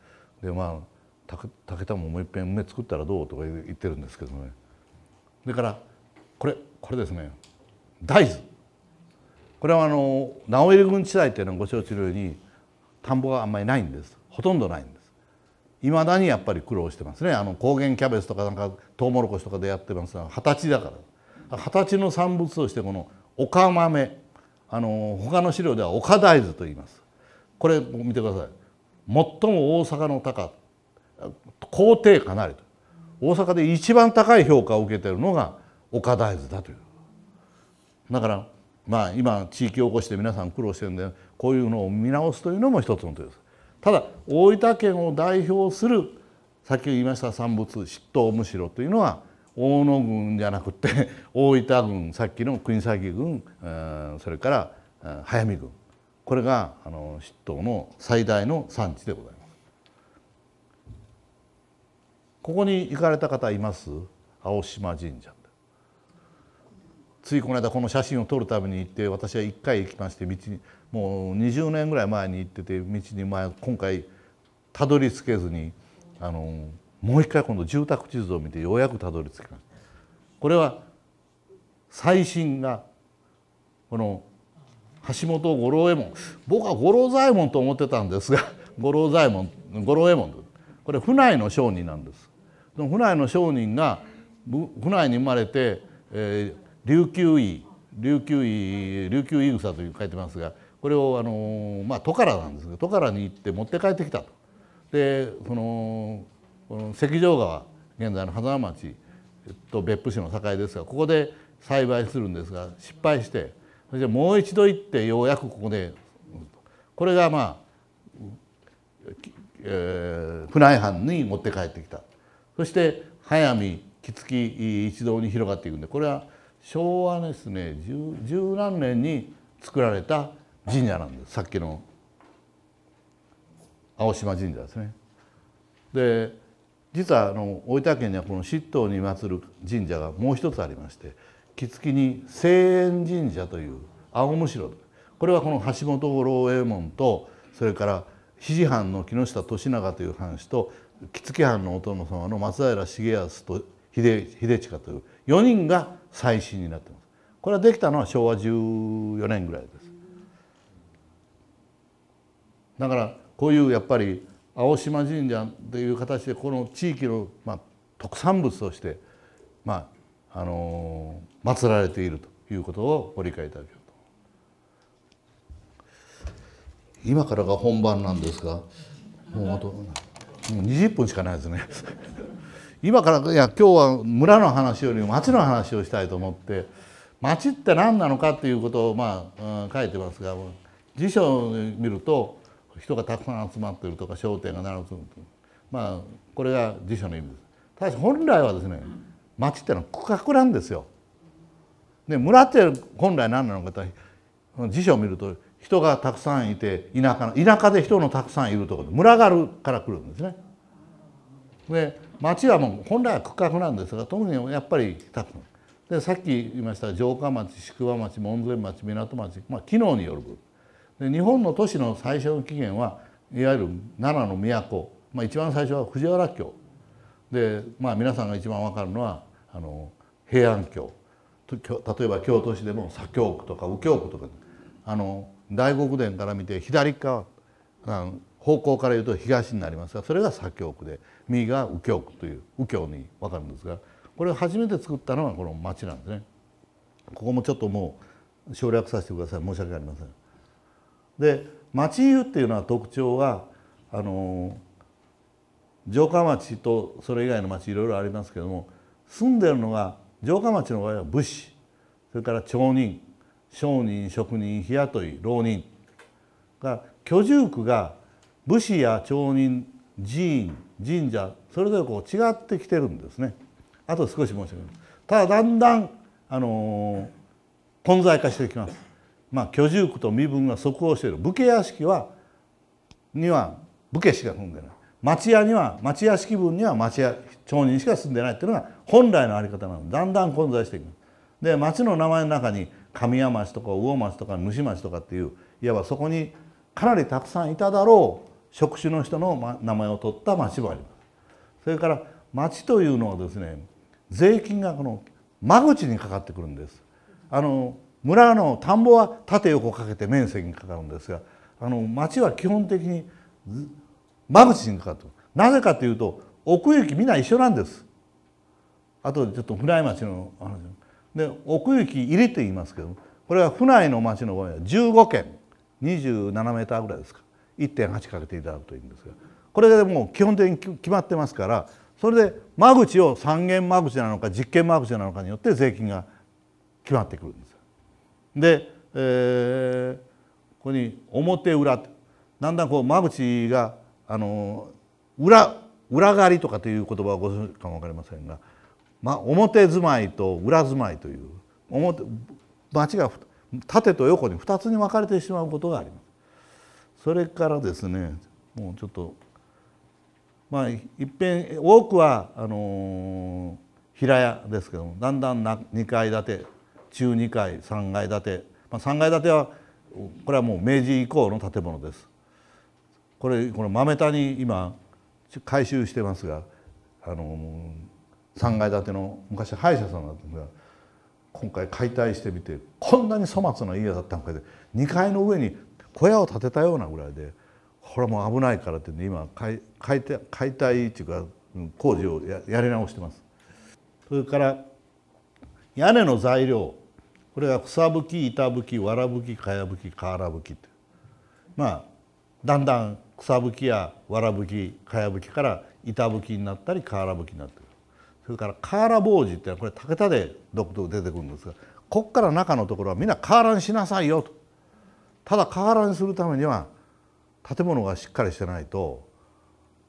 でまあ竹田ももういっぺん梅作ったらどうとか言ってるんですけどねだからこれこれですね大豆これはあの直入郡地帯っていうのはご承知のように田んぼがあんまりないんですほとんどないんですいまだにやっぱり苦労してますねあの高原キャベツとかなんかトウモロコシとかでやってますが二十歳だから形の産物としてこの岡豆あの他の資料では岡大豆と言いますこれ見てください最も大阪の高高低かなりと大阪で一番高い評価を受けているのが岡大豆だというだからまあ今地域を起こして皆さん苦労してるんでこういうのを見直すというのも一つの手ですただ大分県を代表する先ほど言いました産物筆頭むしろというのは大野軍じゃなくて 大分軍さっきの国崎軍それから早見軍これがあの執刀の最大の産地でございます。ここに行かれた方います青島神社ついこの間この写真を撮るために行って私は1回行きまして道にもう20年ぐらい前に行ってて道に前今回たどり着けずにあのもう一回この住宅地図を見てようやくたどり着きましたこれは最新がこの橋本五郎右衛門僕は五郎左衛門と思ってたんですが 五郎左衛門五郎右衛門これ府内の商人なんですその府内の商人が府内に生まれて、えー、琉球医琉球医琉球井草という書いてますがこれをあのー、まあトカラなんですけどトカラに行って持って帰ってきたと。でそのこの関城川現在の狭間町と別府市の境ですがここで栽培するんですが失敗してそしてもう一度行ってようやくここでこれがまあ、えー、船井藩に持って帰ってきたそして速水杵築一堂に広がっていくんでこれは昭和ですね十何年に作られた神社なんですさっきの青島神社ですね。で実はあの大分県にはこの七刀に祀る神社がもう一つありまして杵築に清円神社という青むしろこれはこの橋本五郎右衛門とそれから肘藩の木下利長という藩士と杵築藩のお殿様の松平重康と秀秀親という4人が祭神になってます。これはできたのは昭和14年ぐらいです。だからこういうやっぱり青島神社という形でこの地域の、まあ、特産物として、まああのー、祀られているということをご理解いただけと今からが本番なんですがもうあと20分しかないですね 今からいや今日は村の話よりも町の話をしたいと思って町って何なのかっていうことを、まあうん、書いてますが辞書を見ると人がたくさん集まっているとか商店が並ぶとまあこれが辞書の意味です。ただし本来はですね町ってのは区画なんですよ。で村って本来何なのかと辞書を見ると人がたくさんいて田舎田舎で人のたくさんいるところで村があるから来るんですね。で町はもう本来は区画なんですが特にやっぱりたくさん。でさっき言いました城下町宿場町門前町港町、まあ、機能による部分。で日本の都市の最初の起源はいわゆる奈良の都、まあ、一番最初は藤原京で、まあ、皆さんが一番分かるのはあの平安京例えば京都市でも左京区とか右京区とかあの大黒殿から見て左側あの方向から言うと東になりますがそれが左京区で右が右京区という右京に分かるんですがこれを初めて作ったのがこの町なんですね。ここもちょっともう省略させてください申し訳ありません。で町湯っていうのは特徴はあの城下町とそれ以外の町いろいろありますけども住んでるのが城下町の場合は武士それから町人商人職人日雇い浪人が居住区が武士や町人寺院神社それぞれこう違ってきてるんですね。あと少し申し上げますただだんだん、あの混在化してきます。まあ、居住区と身分が即応している武家屋敷はには武家しか住んでない町屋には町屋敷分には町屋町人しか住んでないっていうのが本来のあり方なのだんだん混在していくで町の名前の中に神谷町とか魚町とか虫町とかっていういわばそこにかなりたくさんいただろう職種の人の名前を取った町もありますそれから町というのはですね税金がこの間口にかかってくるんですあの村の田んぼは縦横かけて面積にかかるんですがあの町は基本的に間口にかかるなぜかというと奥行きみ一緒なんですあとちょっと船井町の話で奥行き入れて言いますけどこれは船井の町の場合は15軒27メーターぐらいですか1.8かけていただくといいんですがこれでもう基本的に決まってますからそれで間口を3軒間口なのか10軒間口なのかによって税金が決まってくるんです。で、えー、ここに表裏だんだんこう間口があの裏裏狩りとかという言葉はご存知かも分かりませんが、ま、表住まいと裏住まいという表町が縦と横に2つに分かれてしまうことがあります。それからですねもうちょっとまあいっぺん多くはあの平屋ですけどもだんだん2階建て12階3階建て、まあ、3階建てはこれはもう明治以降の建物です。これこの豆谷に今改修してますがあの3階建ての昔歯医者さんだったんですが今回解体してみてこんなに粗末な家だったのかで2階の上に小屋を建てたようなぐらいでこれはもう危ないからってんで今解体解体っていうか工事をややり直してます。それから屋根の材料これが草ぶき板ぶきわらき茅やき瓦ぶきってまあだんだん草ぶきやわらぶき茅やきから板ぶきになったり瓦ぶきになってくるそれから瓦坊主っていうのはこれ武田で独特出てくるんですがこっから中のところはみんな瓦にしなさいよとただ瓦にするためには建物がしっかりしてないと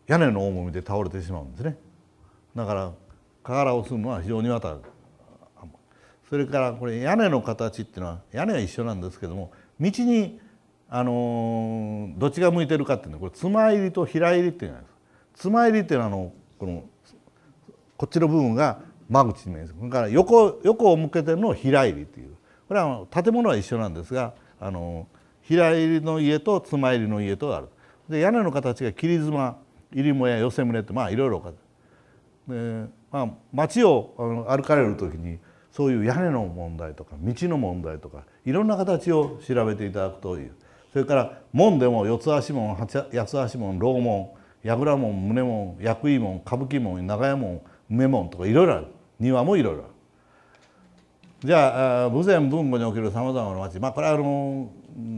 屋根の重みで倒れてしまうんですねだから瓦をするのは非常にまたそれからこれ屋根の形っていうのは屋根は一緒なんですけども道にあのどっちが向いてるかっていうのはこれ妻入りと平入りっていうのゃですか。入りっていうのはあのこのこっちの部分が間口に面してそれから横横を向けてるのを平入りっていうこれは建物は一緒なんですがあの平入りの家とま入りの家とあるで屋根の形が切妻入りもや寄せ棟ってまあいろいろで、まあ、街を歩かれる時にそういう屋根の問題とか道の問題とかいろんな形を調べていただくというそれから門でも四つ足門八つ足門楼門櫓門宗門薬医門歌舞伎門長屋門梅門とかいろいろある庭もいろいろある。じゃあ豊前文庫におけるさまざまな町まあこれはあの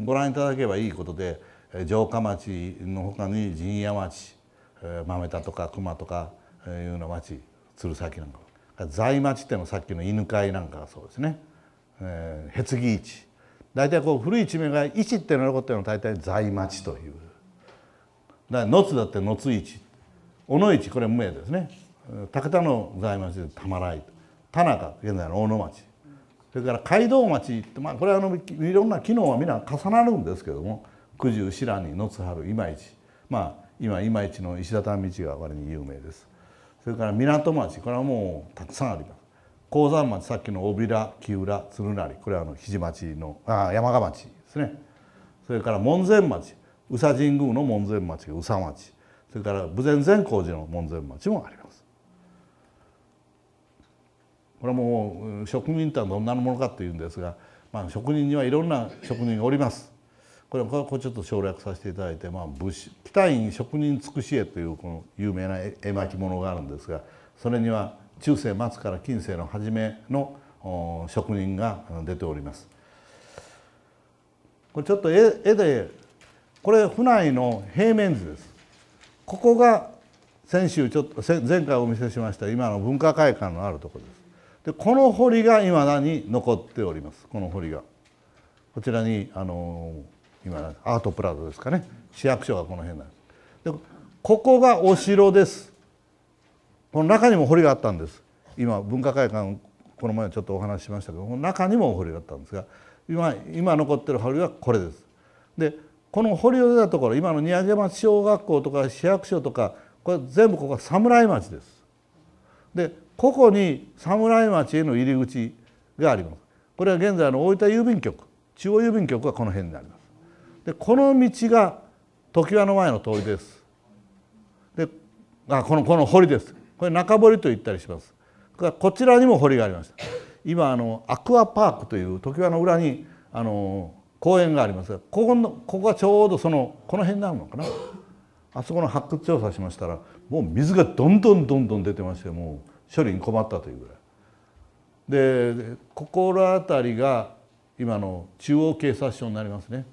ご覧いただけばいいことで城下町のほかに陣屋町豆田とか熊とかいうような町鶴崎なんか在町っていうのはさっきの犬飼なんかがそうですね、えー、へつぎ市大体こう古い地名が市っていうのが残ってるのは大体在町というだから野津だって野津市小野市これ無名ですね武田の在町でたまらい田中現在の大野町それから街道町って、まあ、これはあのいろんな機能は皆重なるんですけども九十白に野津春今市まあ今今市の石畳道が割に有名です。それから港町これはもうたくさんあります鉱山町さっきの小平木浦鶴成これはあの肘町のあ山鹿町ですねそれから門前町宇佐神宮の門前町が宇佐町それから豊前善光寺の門前町もありますこれはもう職人とはどんなものかというんですが、まあ、職人にはいろんな職人がおりますこれこれちょっと省略させていただいて、まあ、武士「北院職人尽くし絵」というこの有名な絵巻物があるんですがそれには中世末から近世の初めの職人が出ております。これちょっと絵でこれ府内の平面図です。ここが先週ちょっと前回お見せしました今の文化会館のあるところです。でこの堀がいだに残っておりますこの堀が。こちらにあの今アートプラザですかね市役所がこの辺なんですでここがお城ですこの中にも堀があったんです今文化会館この前ちょっとお話ししましたけどこの中にも堀があったんですが今今残ってる堀はこれですでこの堀を出たところ今の荷上町小学校とか市役所とかこれ全部ここは侍町ですでここに侍町への入り口がありますこれは現在の大分郵便局中央郵便局がこの辺になりますでこの道が常盤の前の通りですであこのこの堀ですこれ中堀と言ったりしますこちらにも堀がありました今あのアクアパークという常盤の裏にあの公園がありますがここのここがちょうどそのこの辺になるのかなあそこの発掘調査しましたらもう水がどんどんどんどん出てましてもう処理に困ったというぐらい。で心当たりが今の中央警察署になりますね。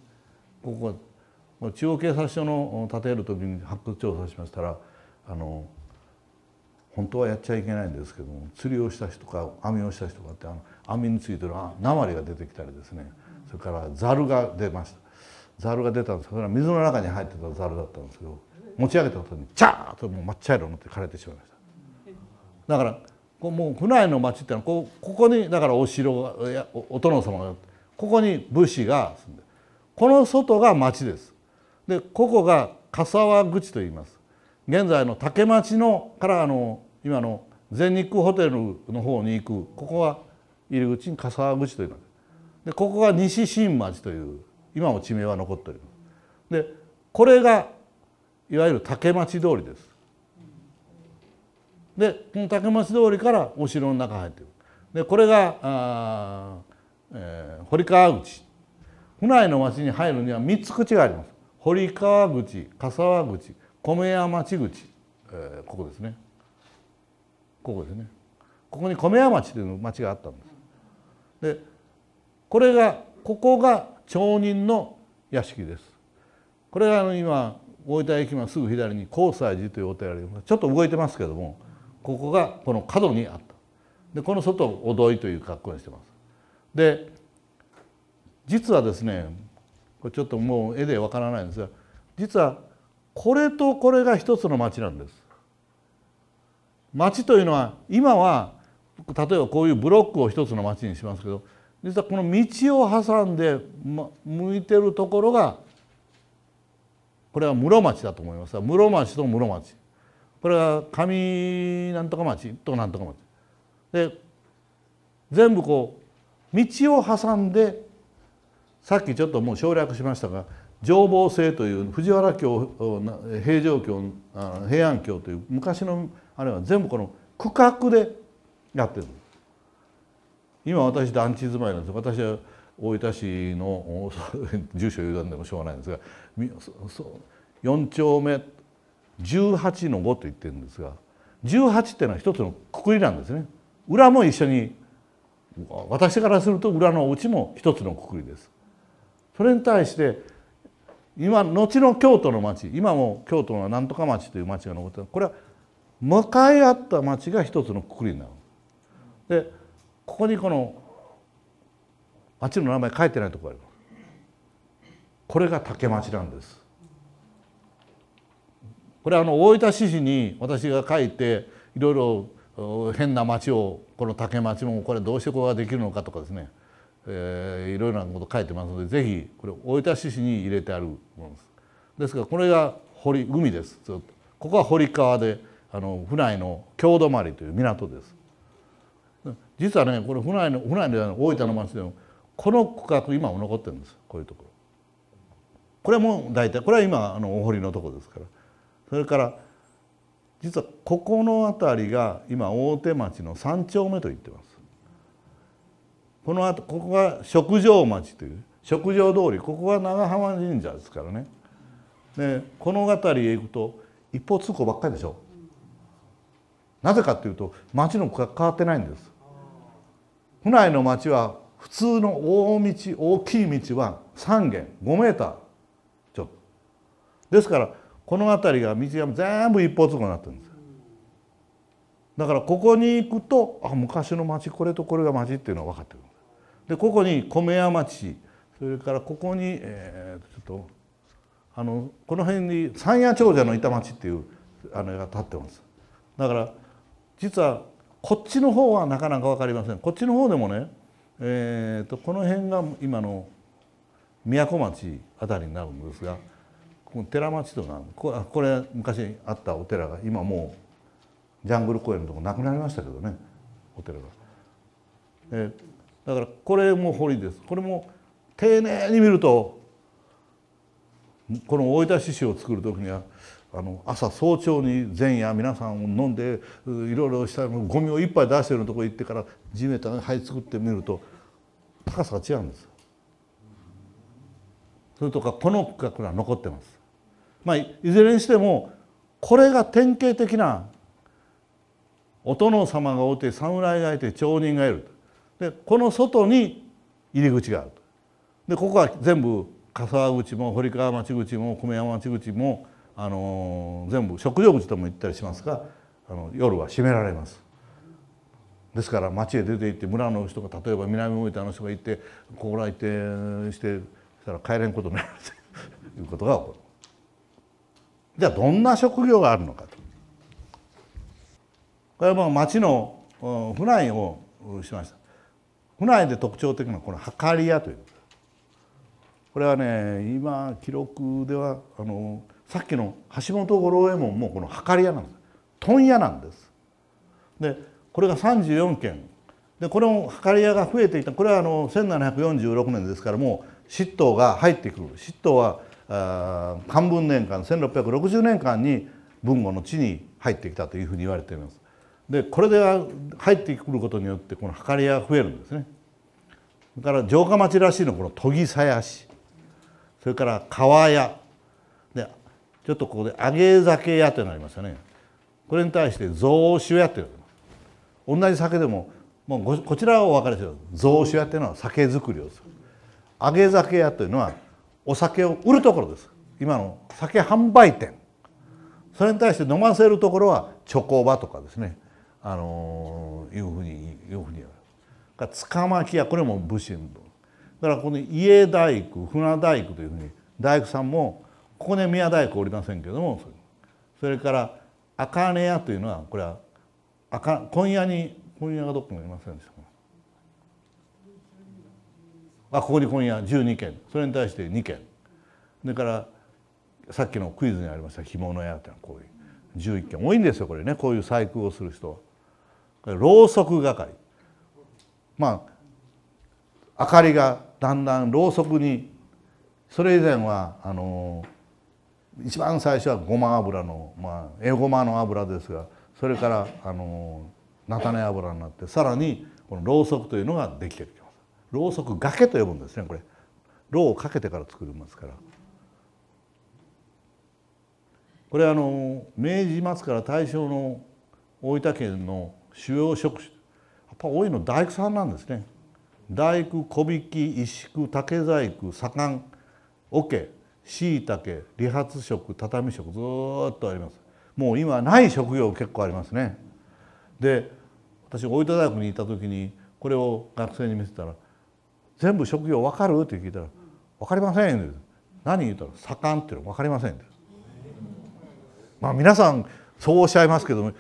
ここ中央警察署の建てる時に発掘調査しましたらあの本当はやっちゃいけないんですけども釣りをした人か網をした人かってあの網についてる鉛が出てきたりですねそれからザルが出ましたザルが出たんですそれは水の中に入ってたザルだったんですけど持ち上げた時にチャーッともう抹茶色になって枯れてしまいましただからこうもう船内の町ってのはこうここにだからお城がお殿様がここに武士が住んでこの外が町ですでここが笠和口と言います現在の竹町のからあの今の全日空ホテルの方に行くここは入り口に笠和口と言いますでここが西新町という今も地名は残っておりますでこれがいわゆる竹町通りですでこの竹町通りからお城の中入っていでこれがあ、えー、堀川口府内の町に入るには3つ口があります堀川口笠和口米屋町口、えー、ここですねここですねここに米屋町という町があったんですでこれがここが町人の屋敷ですこれがあの今大分駅前すぐ左に高西寺というお寺がありますちょっと動いてますけどもここがこの角にあったでこの外をお堂という格好にしてますで実はですねこれちょっともう絵でわからないんですが実はこれとこれが一つの町なんです。町というのは今は例えばこういうブロックを一つの町にしますけど実はこの道を挟んで向いてるところがこれは室町だと思います室町と室町これは上なんとか町となんとか町で全部こう道を挟んでさっきちょっともう省略しましたが上房制という藤原京平城京平安京という昔のあれは全部この区画でやってる今私団地住まいなんです私は大分市の住所言うんでもしょうがないんですが4丁目18の5と言ってるんですが18っていうのは一つのくくりなんですね裏も一緒に私からすると裏のうも一つのくくりですそれに対して今後の京都の町今も京都のなんとか町という町が残ってるこれは向かい合った町が一つのくりになる。でここにこの町の名前書いてないとこがある。これが竹町なんです。これあの大分市史に私が書いていろいろ変な町をこの竹町もこれどうしてこれができるのかとかですねえいろいろなこと書いてますのでぜひこれ大分市市に入れてあるものですですからこれが堀海ですここは堀川であの府内の郷京泊という港です実はねこれ府内の府内の大分の町でもこの区画今も残ってるんですこういうところこれはもう大体これは今あのお堀のところですからそれから実はここの辺りが今大手町の三丁目と言ってますこの後ここが食城町という食城通りここが長浜神社ですからねでこの辺りへ行くと一方通行ばっかりでしょなぜかっていうと町の区変わってないんです府内の町は普通の大道大きい道は3軒5メーターちょっとですからこの辺りが道が全部一方通行になってるんですだからここに行くとあ昔の町これとこれが町っていうのは分かってくるでここに米屋町それからここに、えー、ちょっとあのこの辺に三夜長者の板町っていうあのが立ってますだから実はこっちの方はなかなか分かりませんこっちの方でもね、えーと、この辺が今の都町あたりになるんですがこの寺町とかここれ昔あったお寺が今もうジャングル公園のとこなくなりましたけどねお寺が。えーだからこれも堀ですこれも丁寧に見るとこの大分獅子を作る時にはあの朝早朝に前夜皆さんを飲んでいろいろしたゴミをいっぱい出してるとこ行ってから地面たにい作ってみると高さが違うんですそれとかこの区画が残ってます。まあ、いずれにしてもこれが典型的なお殿様がおって侍がいて町人がいるでこの外に入り口があるでここは全部笠川口も堀川町口も米山町口も、あのー、全部食料口とも言ったりしますがあの夜は閉められます。ですから町へ出て行って村の人が例えば南大分の人が行ってここら行ってしてしたら帰れんことになると いうことが起こる。じゃあどんな職業があるのかと。これはまあ町の府内をしました。船内で特徴的なこの測り屋というこれはね今記録ではあのさっきの橋本五郎右衛門もこの測り屋なんです問屋なんですでこれが34件でこれも測り屋が増えていたこれはあの1746年ですからもう執刀が入ってくる執刀は漢文年間1660年間に文豪の地に入ってきたというふうに言われています。でこれで入ってくることによってこのはり屋が増えるんですねそれから城下町らしいのこの研ぎさやしそれから川屋でちょっとここで揚げ酒屋というのがありますよねこれに対して蔵酒屋っていう同じ酒でももうこちらはお分かりですよ雑酒屋っていうのは酒造りをする揚げ酒屋というのはお酒を売るところです今の酒販売店それに対して飲ませるところはチョコバとかですねあのいうふうにいうふうにが塚巻屋これも武神道だからこの家大工船大工というふうに大工さんもここで宮大工おりませんけどもそれから茜屋というのはこれは今夜に今夜がどこにありませんでしたあここに今夜12件それに対して2件それからさっきのクイズにありました干物屋っていうのはこういう11件多いんですよこれねこういう細工をする人ろうそく係まあ明かりがだんだんろうそくにそれ以前はあの一番最初はごま油のまあえごまの油ですがそれからあの菜種油になってさらにこのろうそくというのができてきますろうそく崖と呼ぶんですねこれろうをかけてから作りますからこれあの明治末から大正の大分県の主要職種やっぱ多いの大工さんなんですね大工小引き石工竹細工左官桶しいたけ理髪職畳職ずっとありますもう今ない職業結構ありますねで私大分大学にいた時にこれを学生に見せたら「全部職業分かる?」って聞いたら「分かりません」何言ったら「左官」っていうの分かりません」まあ皆さんそうおっしゃいますけども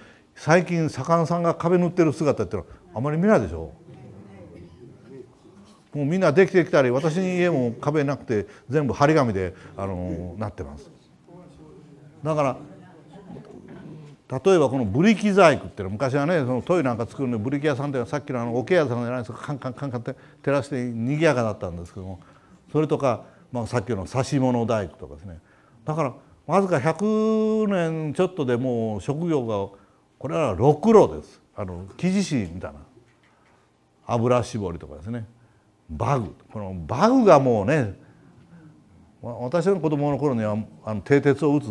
最近魚さんが壁塗ってる姿ってのはあまり見ないでしょもうみんなできてきたり私の家も壁なくて全部張り紙であのなってますだから例えばこのブリキ細工っていうの昔はねそのトイレなんか作るのブリキ屋さんってさっきのあの桶屋さんじゃないですかカンカンカンカンって照らして賑やかだったんですけどもそれとか、まあ、さっきのし物大工とかですねだからわずか100年ちょっとでもう職業がこれはろくろですあの生地紙みたいな油絞りとかですねバグこのバグがもうね私の子供の頃にはあの蹄鉄を打つ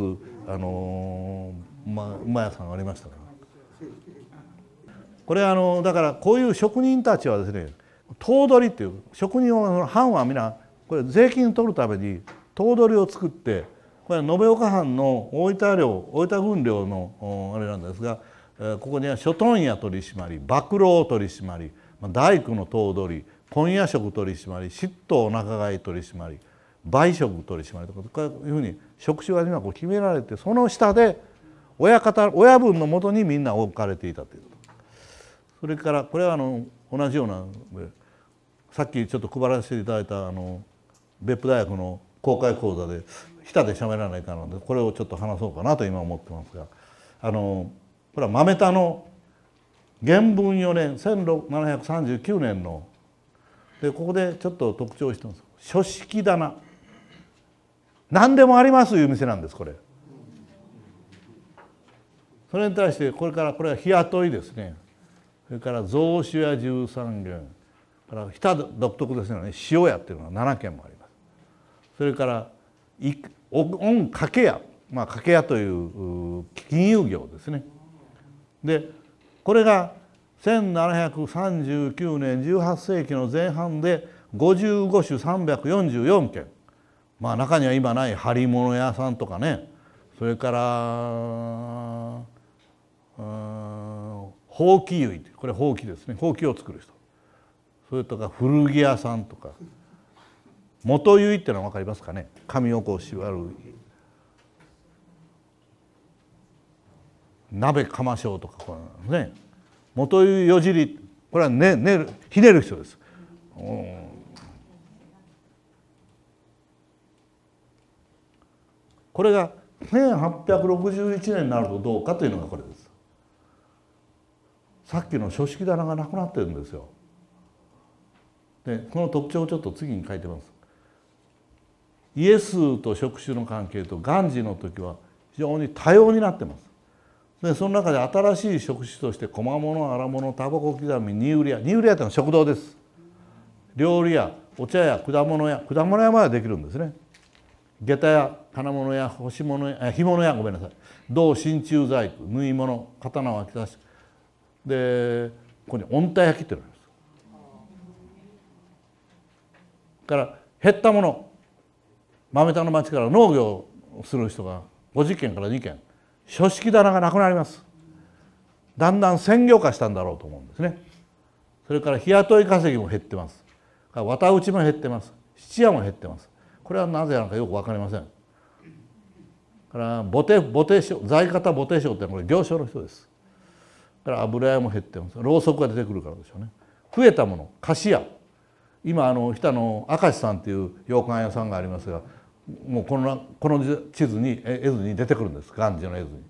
あのま馬屋さんがありましたからこれあのだからこういう職人たちはですね頭取っていう職人を藩は皆これ税金取るために頭取を作ってこれは延岡藩の大分領大分軍領のあれなんですがここには諸問屋取締暴露取締大工の頭取今夜食取締執刀仲買取締売食取締とかこういうふうに職種が今こう決められてその下で親方親分のもとにみんな置かれていたというそれからこれはあの同じようなさっきちょっと配らせていただいたあの別府大学の公開講座で「ひで喋らないか」なのでこれをちょっと話そうかなと今思ってますがあのこれは豆田の原文4年1739年のでここでちょっと特徴してます書式棚何でもありますいう店なんですこれそれに対してこれからこれは日雇いですねそれから蔵酒や十三軒から日田独特ですよね塩屋っていうのは7軒もありますそれから御掛け屋まあ掛け屋という金融業ですねでこれが1739年18世紀の前半で55種344件まあ中には今ない張り物屋さんとかねそれからほうき結いこれほうきですねほうきを作る人それとか古着屋さんとか元結いってのは分かりますかね紙をこう縛る鍋かましょうとかこうね元湯よじりこれはねねるひねる人です。これが1861年になるとどうかというのがこれです。さっきの書式棚がなくなってるんですよ。でこの特徴をちょっと次に書いてます。イエスと触手の関係とガンの時は非常に多様になってます。でその中で新しい職種として小間物荒物タバコ刻みニウりアニウリアというのは食堂です料理屋お茶屋果物屋果物屋までできるんですね下駄屋金物屋干し物屋干物屋ごめんなさい銅真鍮細工縫い物刀を開き出しでここに温帯焼きっていうのがありますから減ったもの豆田の町から農業をする人が50軒から2軒書式棚がなくなりますだんだん専業化したんだろうと思うんですねそれから日雇い稼ぎも減ってます綿打ちも減ってます質屋も減ってますこれはなぜなのかよく分かりませんからボテボテ商在方ボテ商ってのはこれ行商の人ですから油屋も減ってますろうそくが出てくるからでしょうね増えたもの菓子屋今あの日田の明石さんっていう洋館屋さんがありますがもうこのこの地図に絵図に出てくるんです鑑真の絵図に。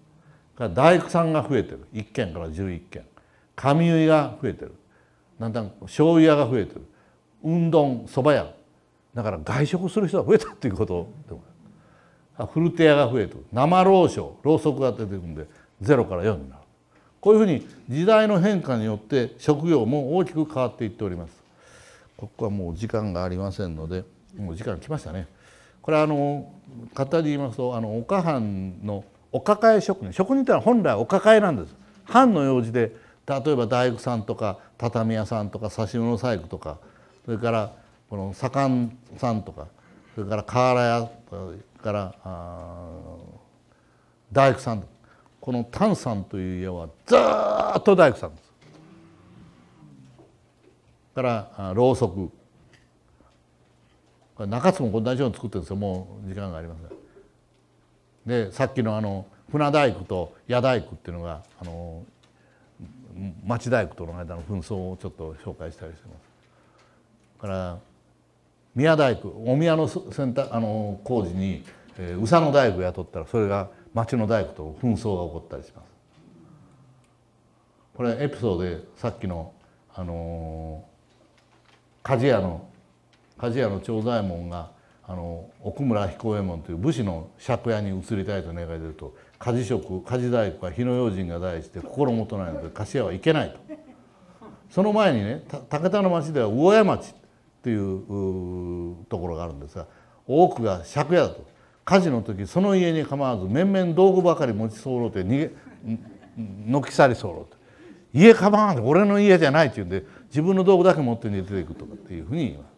大工さんが増えてる1軒から11軒紙結が増えてるだんだん醤油屋が増えてるうんどんそば屋だから外食する人が増えたっていうことでも古手屋が増えてる生老うそくろうそくが出てくるんで0から4になるこういうふうに時代の変化によって職業も大きく変わっていっております。ここはもう時間がありませんのでもう時間来ましたね。これはあの簡単言いますとあのおかはんのお抱え職人職人というのは本来お抱えなんです藩の用事で例えば大工さんとか畳屋さんとか刺し物細工とかそれからこの左官さんとかそれから瓦屋それから大工さんこの丹さんという家はずっと大工さんですからろうそく中津も同じように作ってるんですよもう時間がありません。でさっきのあの船大工と矢大工っていうのがあの町大工との間の紛争をちょっと紹介したりしてます。から宮大工お宮の先端あの工事に、えー、宇佐の大工雇ったらそれが町の大工と紛争が起こったりします。これエピソードでさっきの、あの鍛冶屋の鍛冶屋の長左衛門があの奥村彦右衛門という武士の借家に移りたいと願い出ると鍛冶職鍛冶大工は火の用心が大事で心もとないので菓子屋はいけないとその前にね武田の町では魚屋町っていうところがあるんですが多くが借家だと火事の時その家に構わず面々道具ばかり持ち候て逃げ軒去り候て家構わんで俺の家じゃないって言うんで自分の道具だけ持って逃げていくとかっていうふうに言います。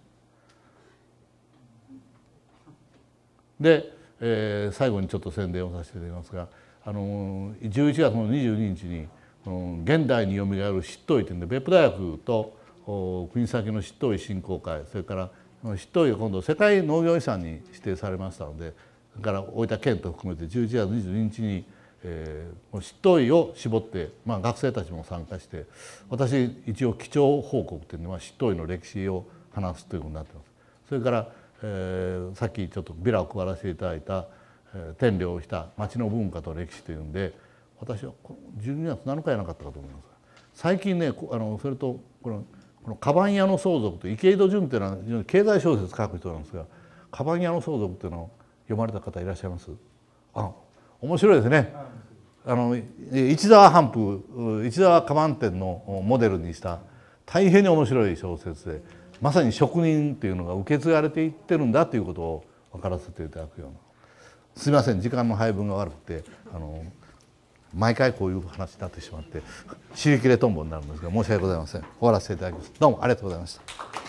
で、えー、最後にちょっと宣伝をさせていただきますが、あのー、11月の22日に、うん、現代によみがえる執刀医というんで別府大学と国先の執刀医振興会それから執刀医が今度世界農業遺産に指定されましたのでそれから大分県と含めて11月22日に、え執刀医を絞って、まあ、学生たちも参加して私一応基調報告というのは執刀医の歴史を話すということになってます。それからえー、さっきちょっとビラを配らせていただいた、えー、天領をした町の文化と歴史というんで私は12月7日やなかったかと思います最近ねあのそれとこのこのカバン屋の相続と池井戸潤っていうのは経済小説書く人なんですがカバン屋の相続っていうのを読まれた方いらっしゃいますあ面白いですね、あの市沢半布市沢カバン店のモデルにした大変に面白い小説で。まさに職人っていうのが受け継がれていってるんだということを分からせていただくようなすいません時間の配分が悪くてあの毎回こういう話になってしまって尻切れとんぼになるんですが申し訳ございません終わらせていただきますどうもありがとうございました。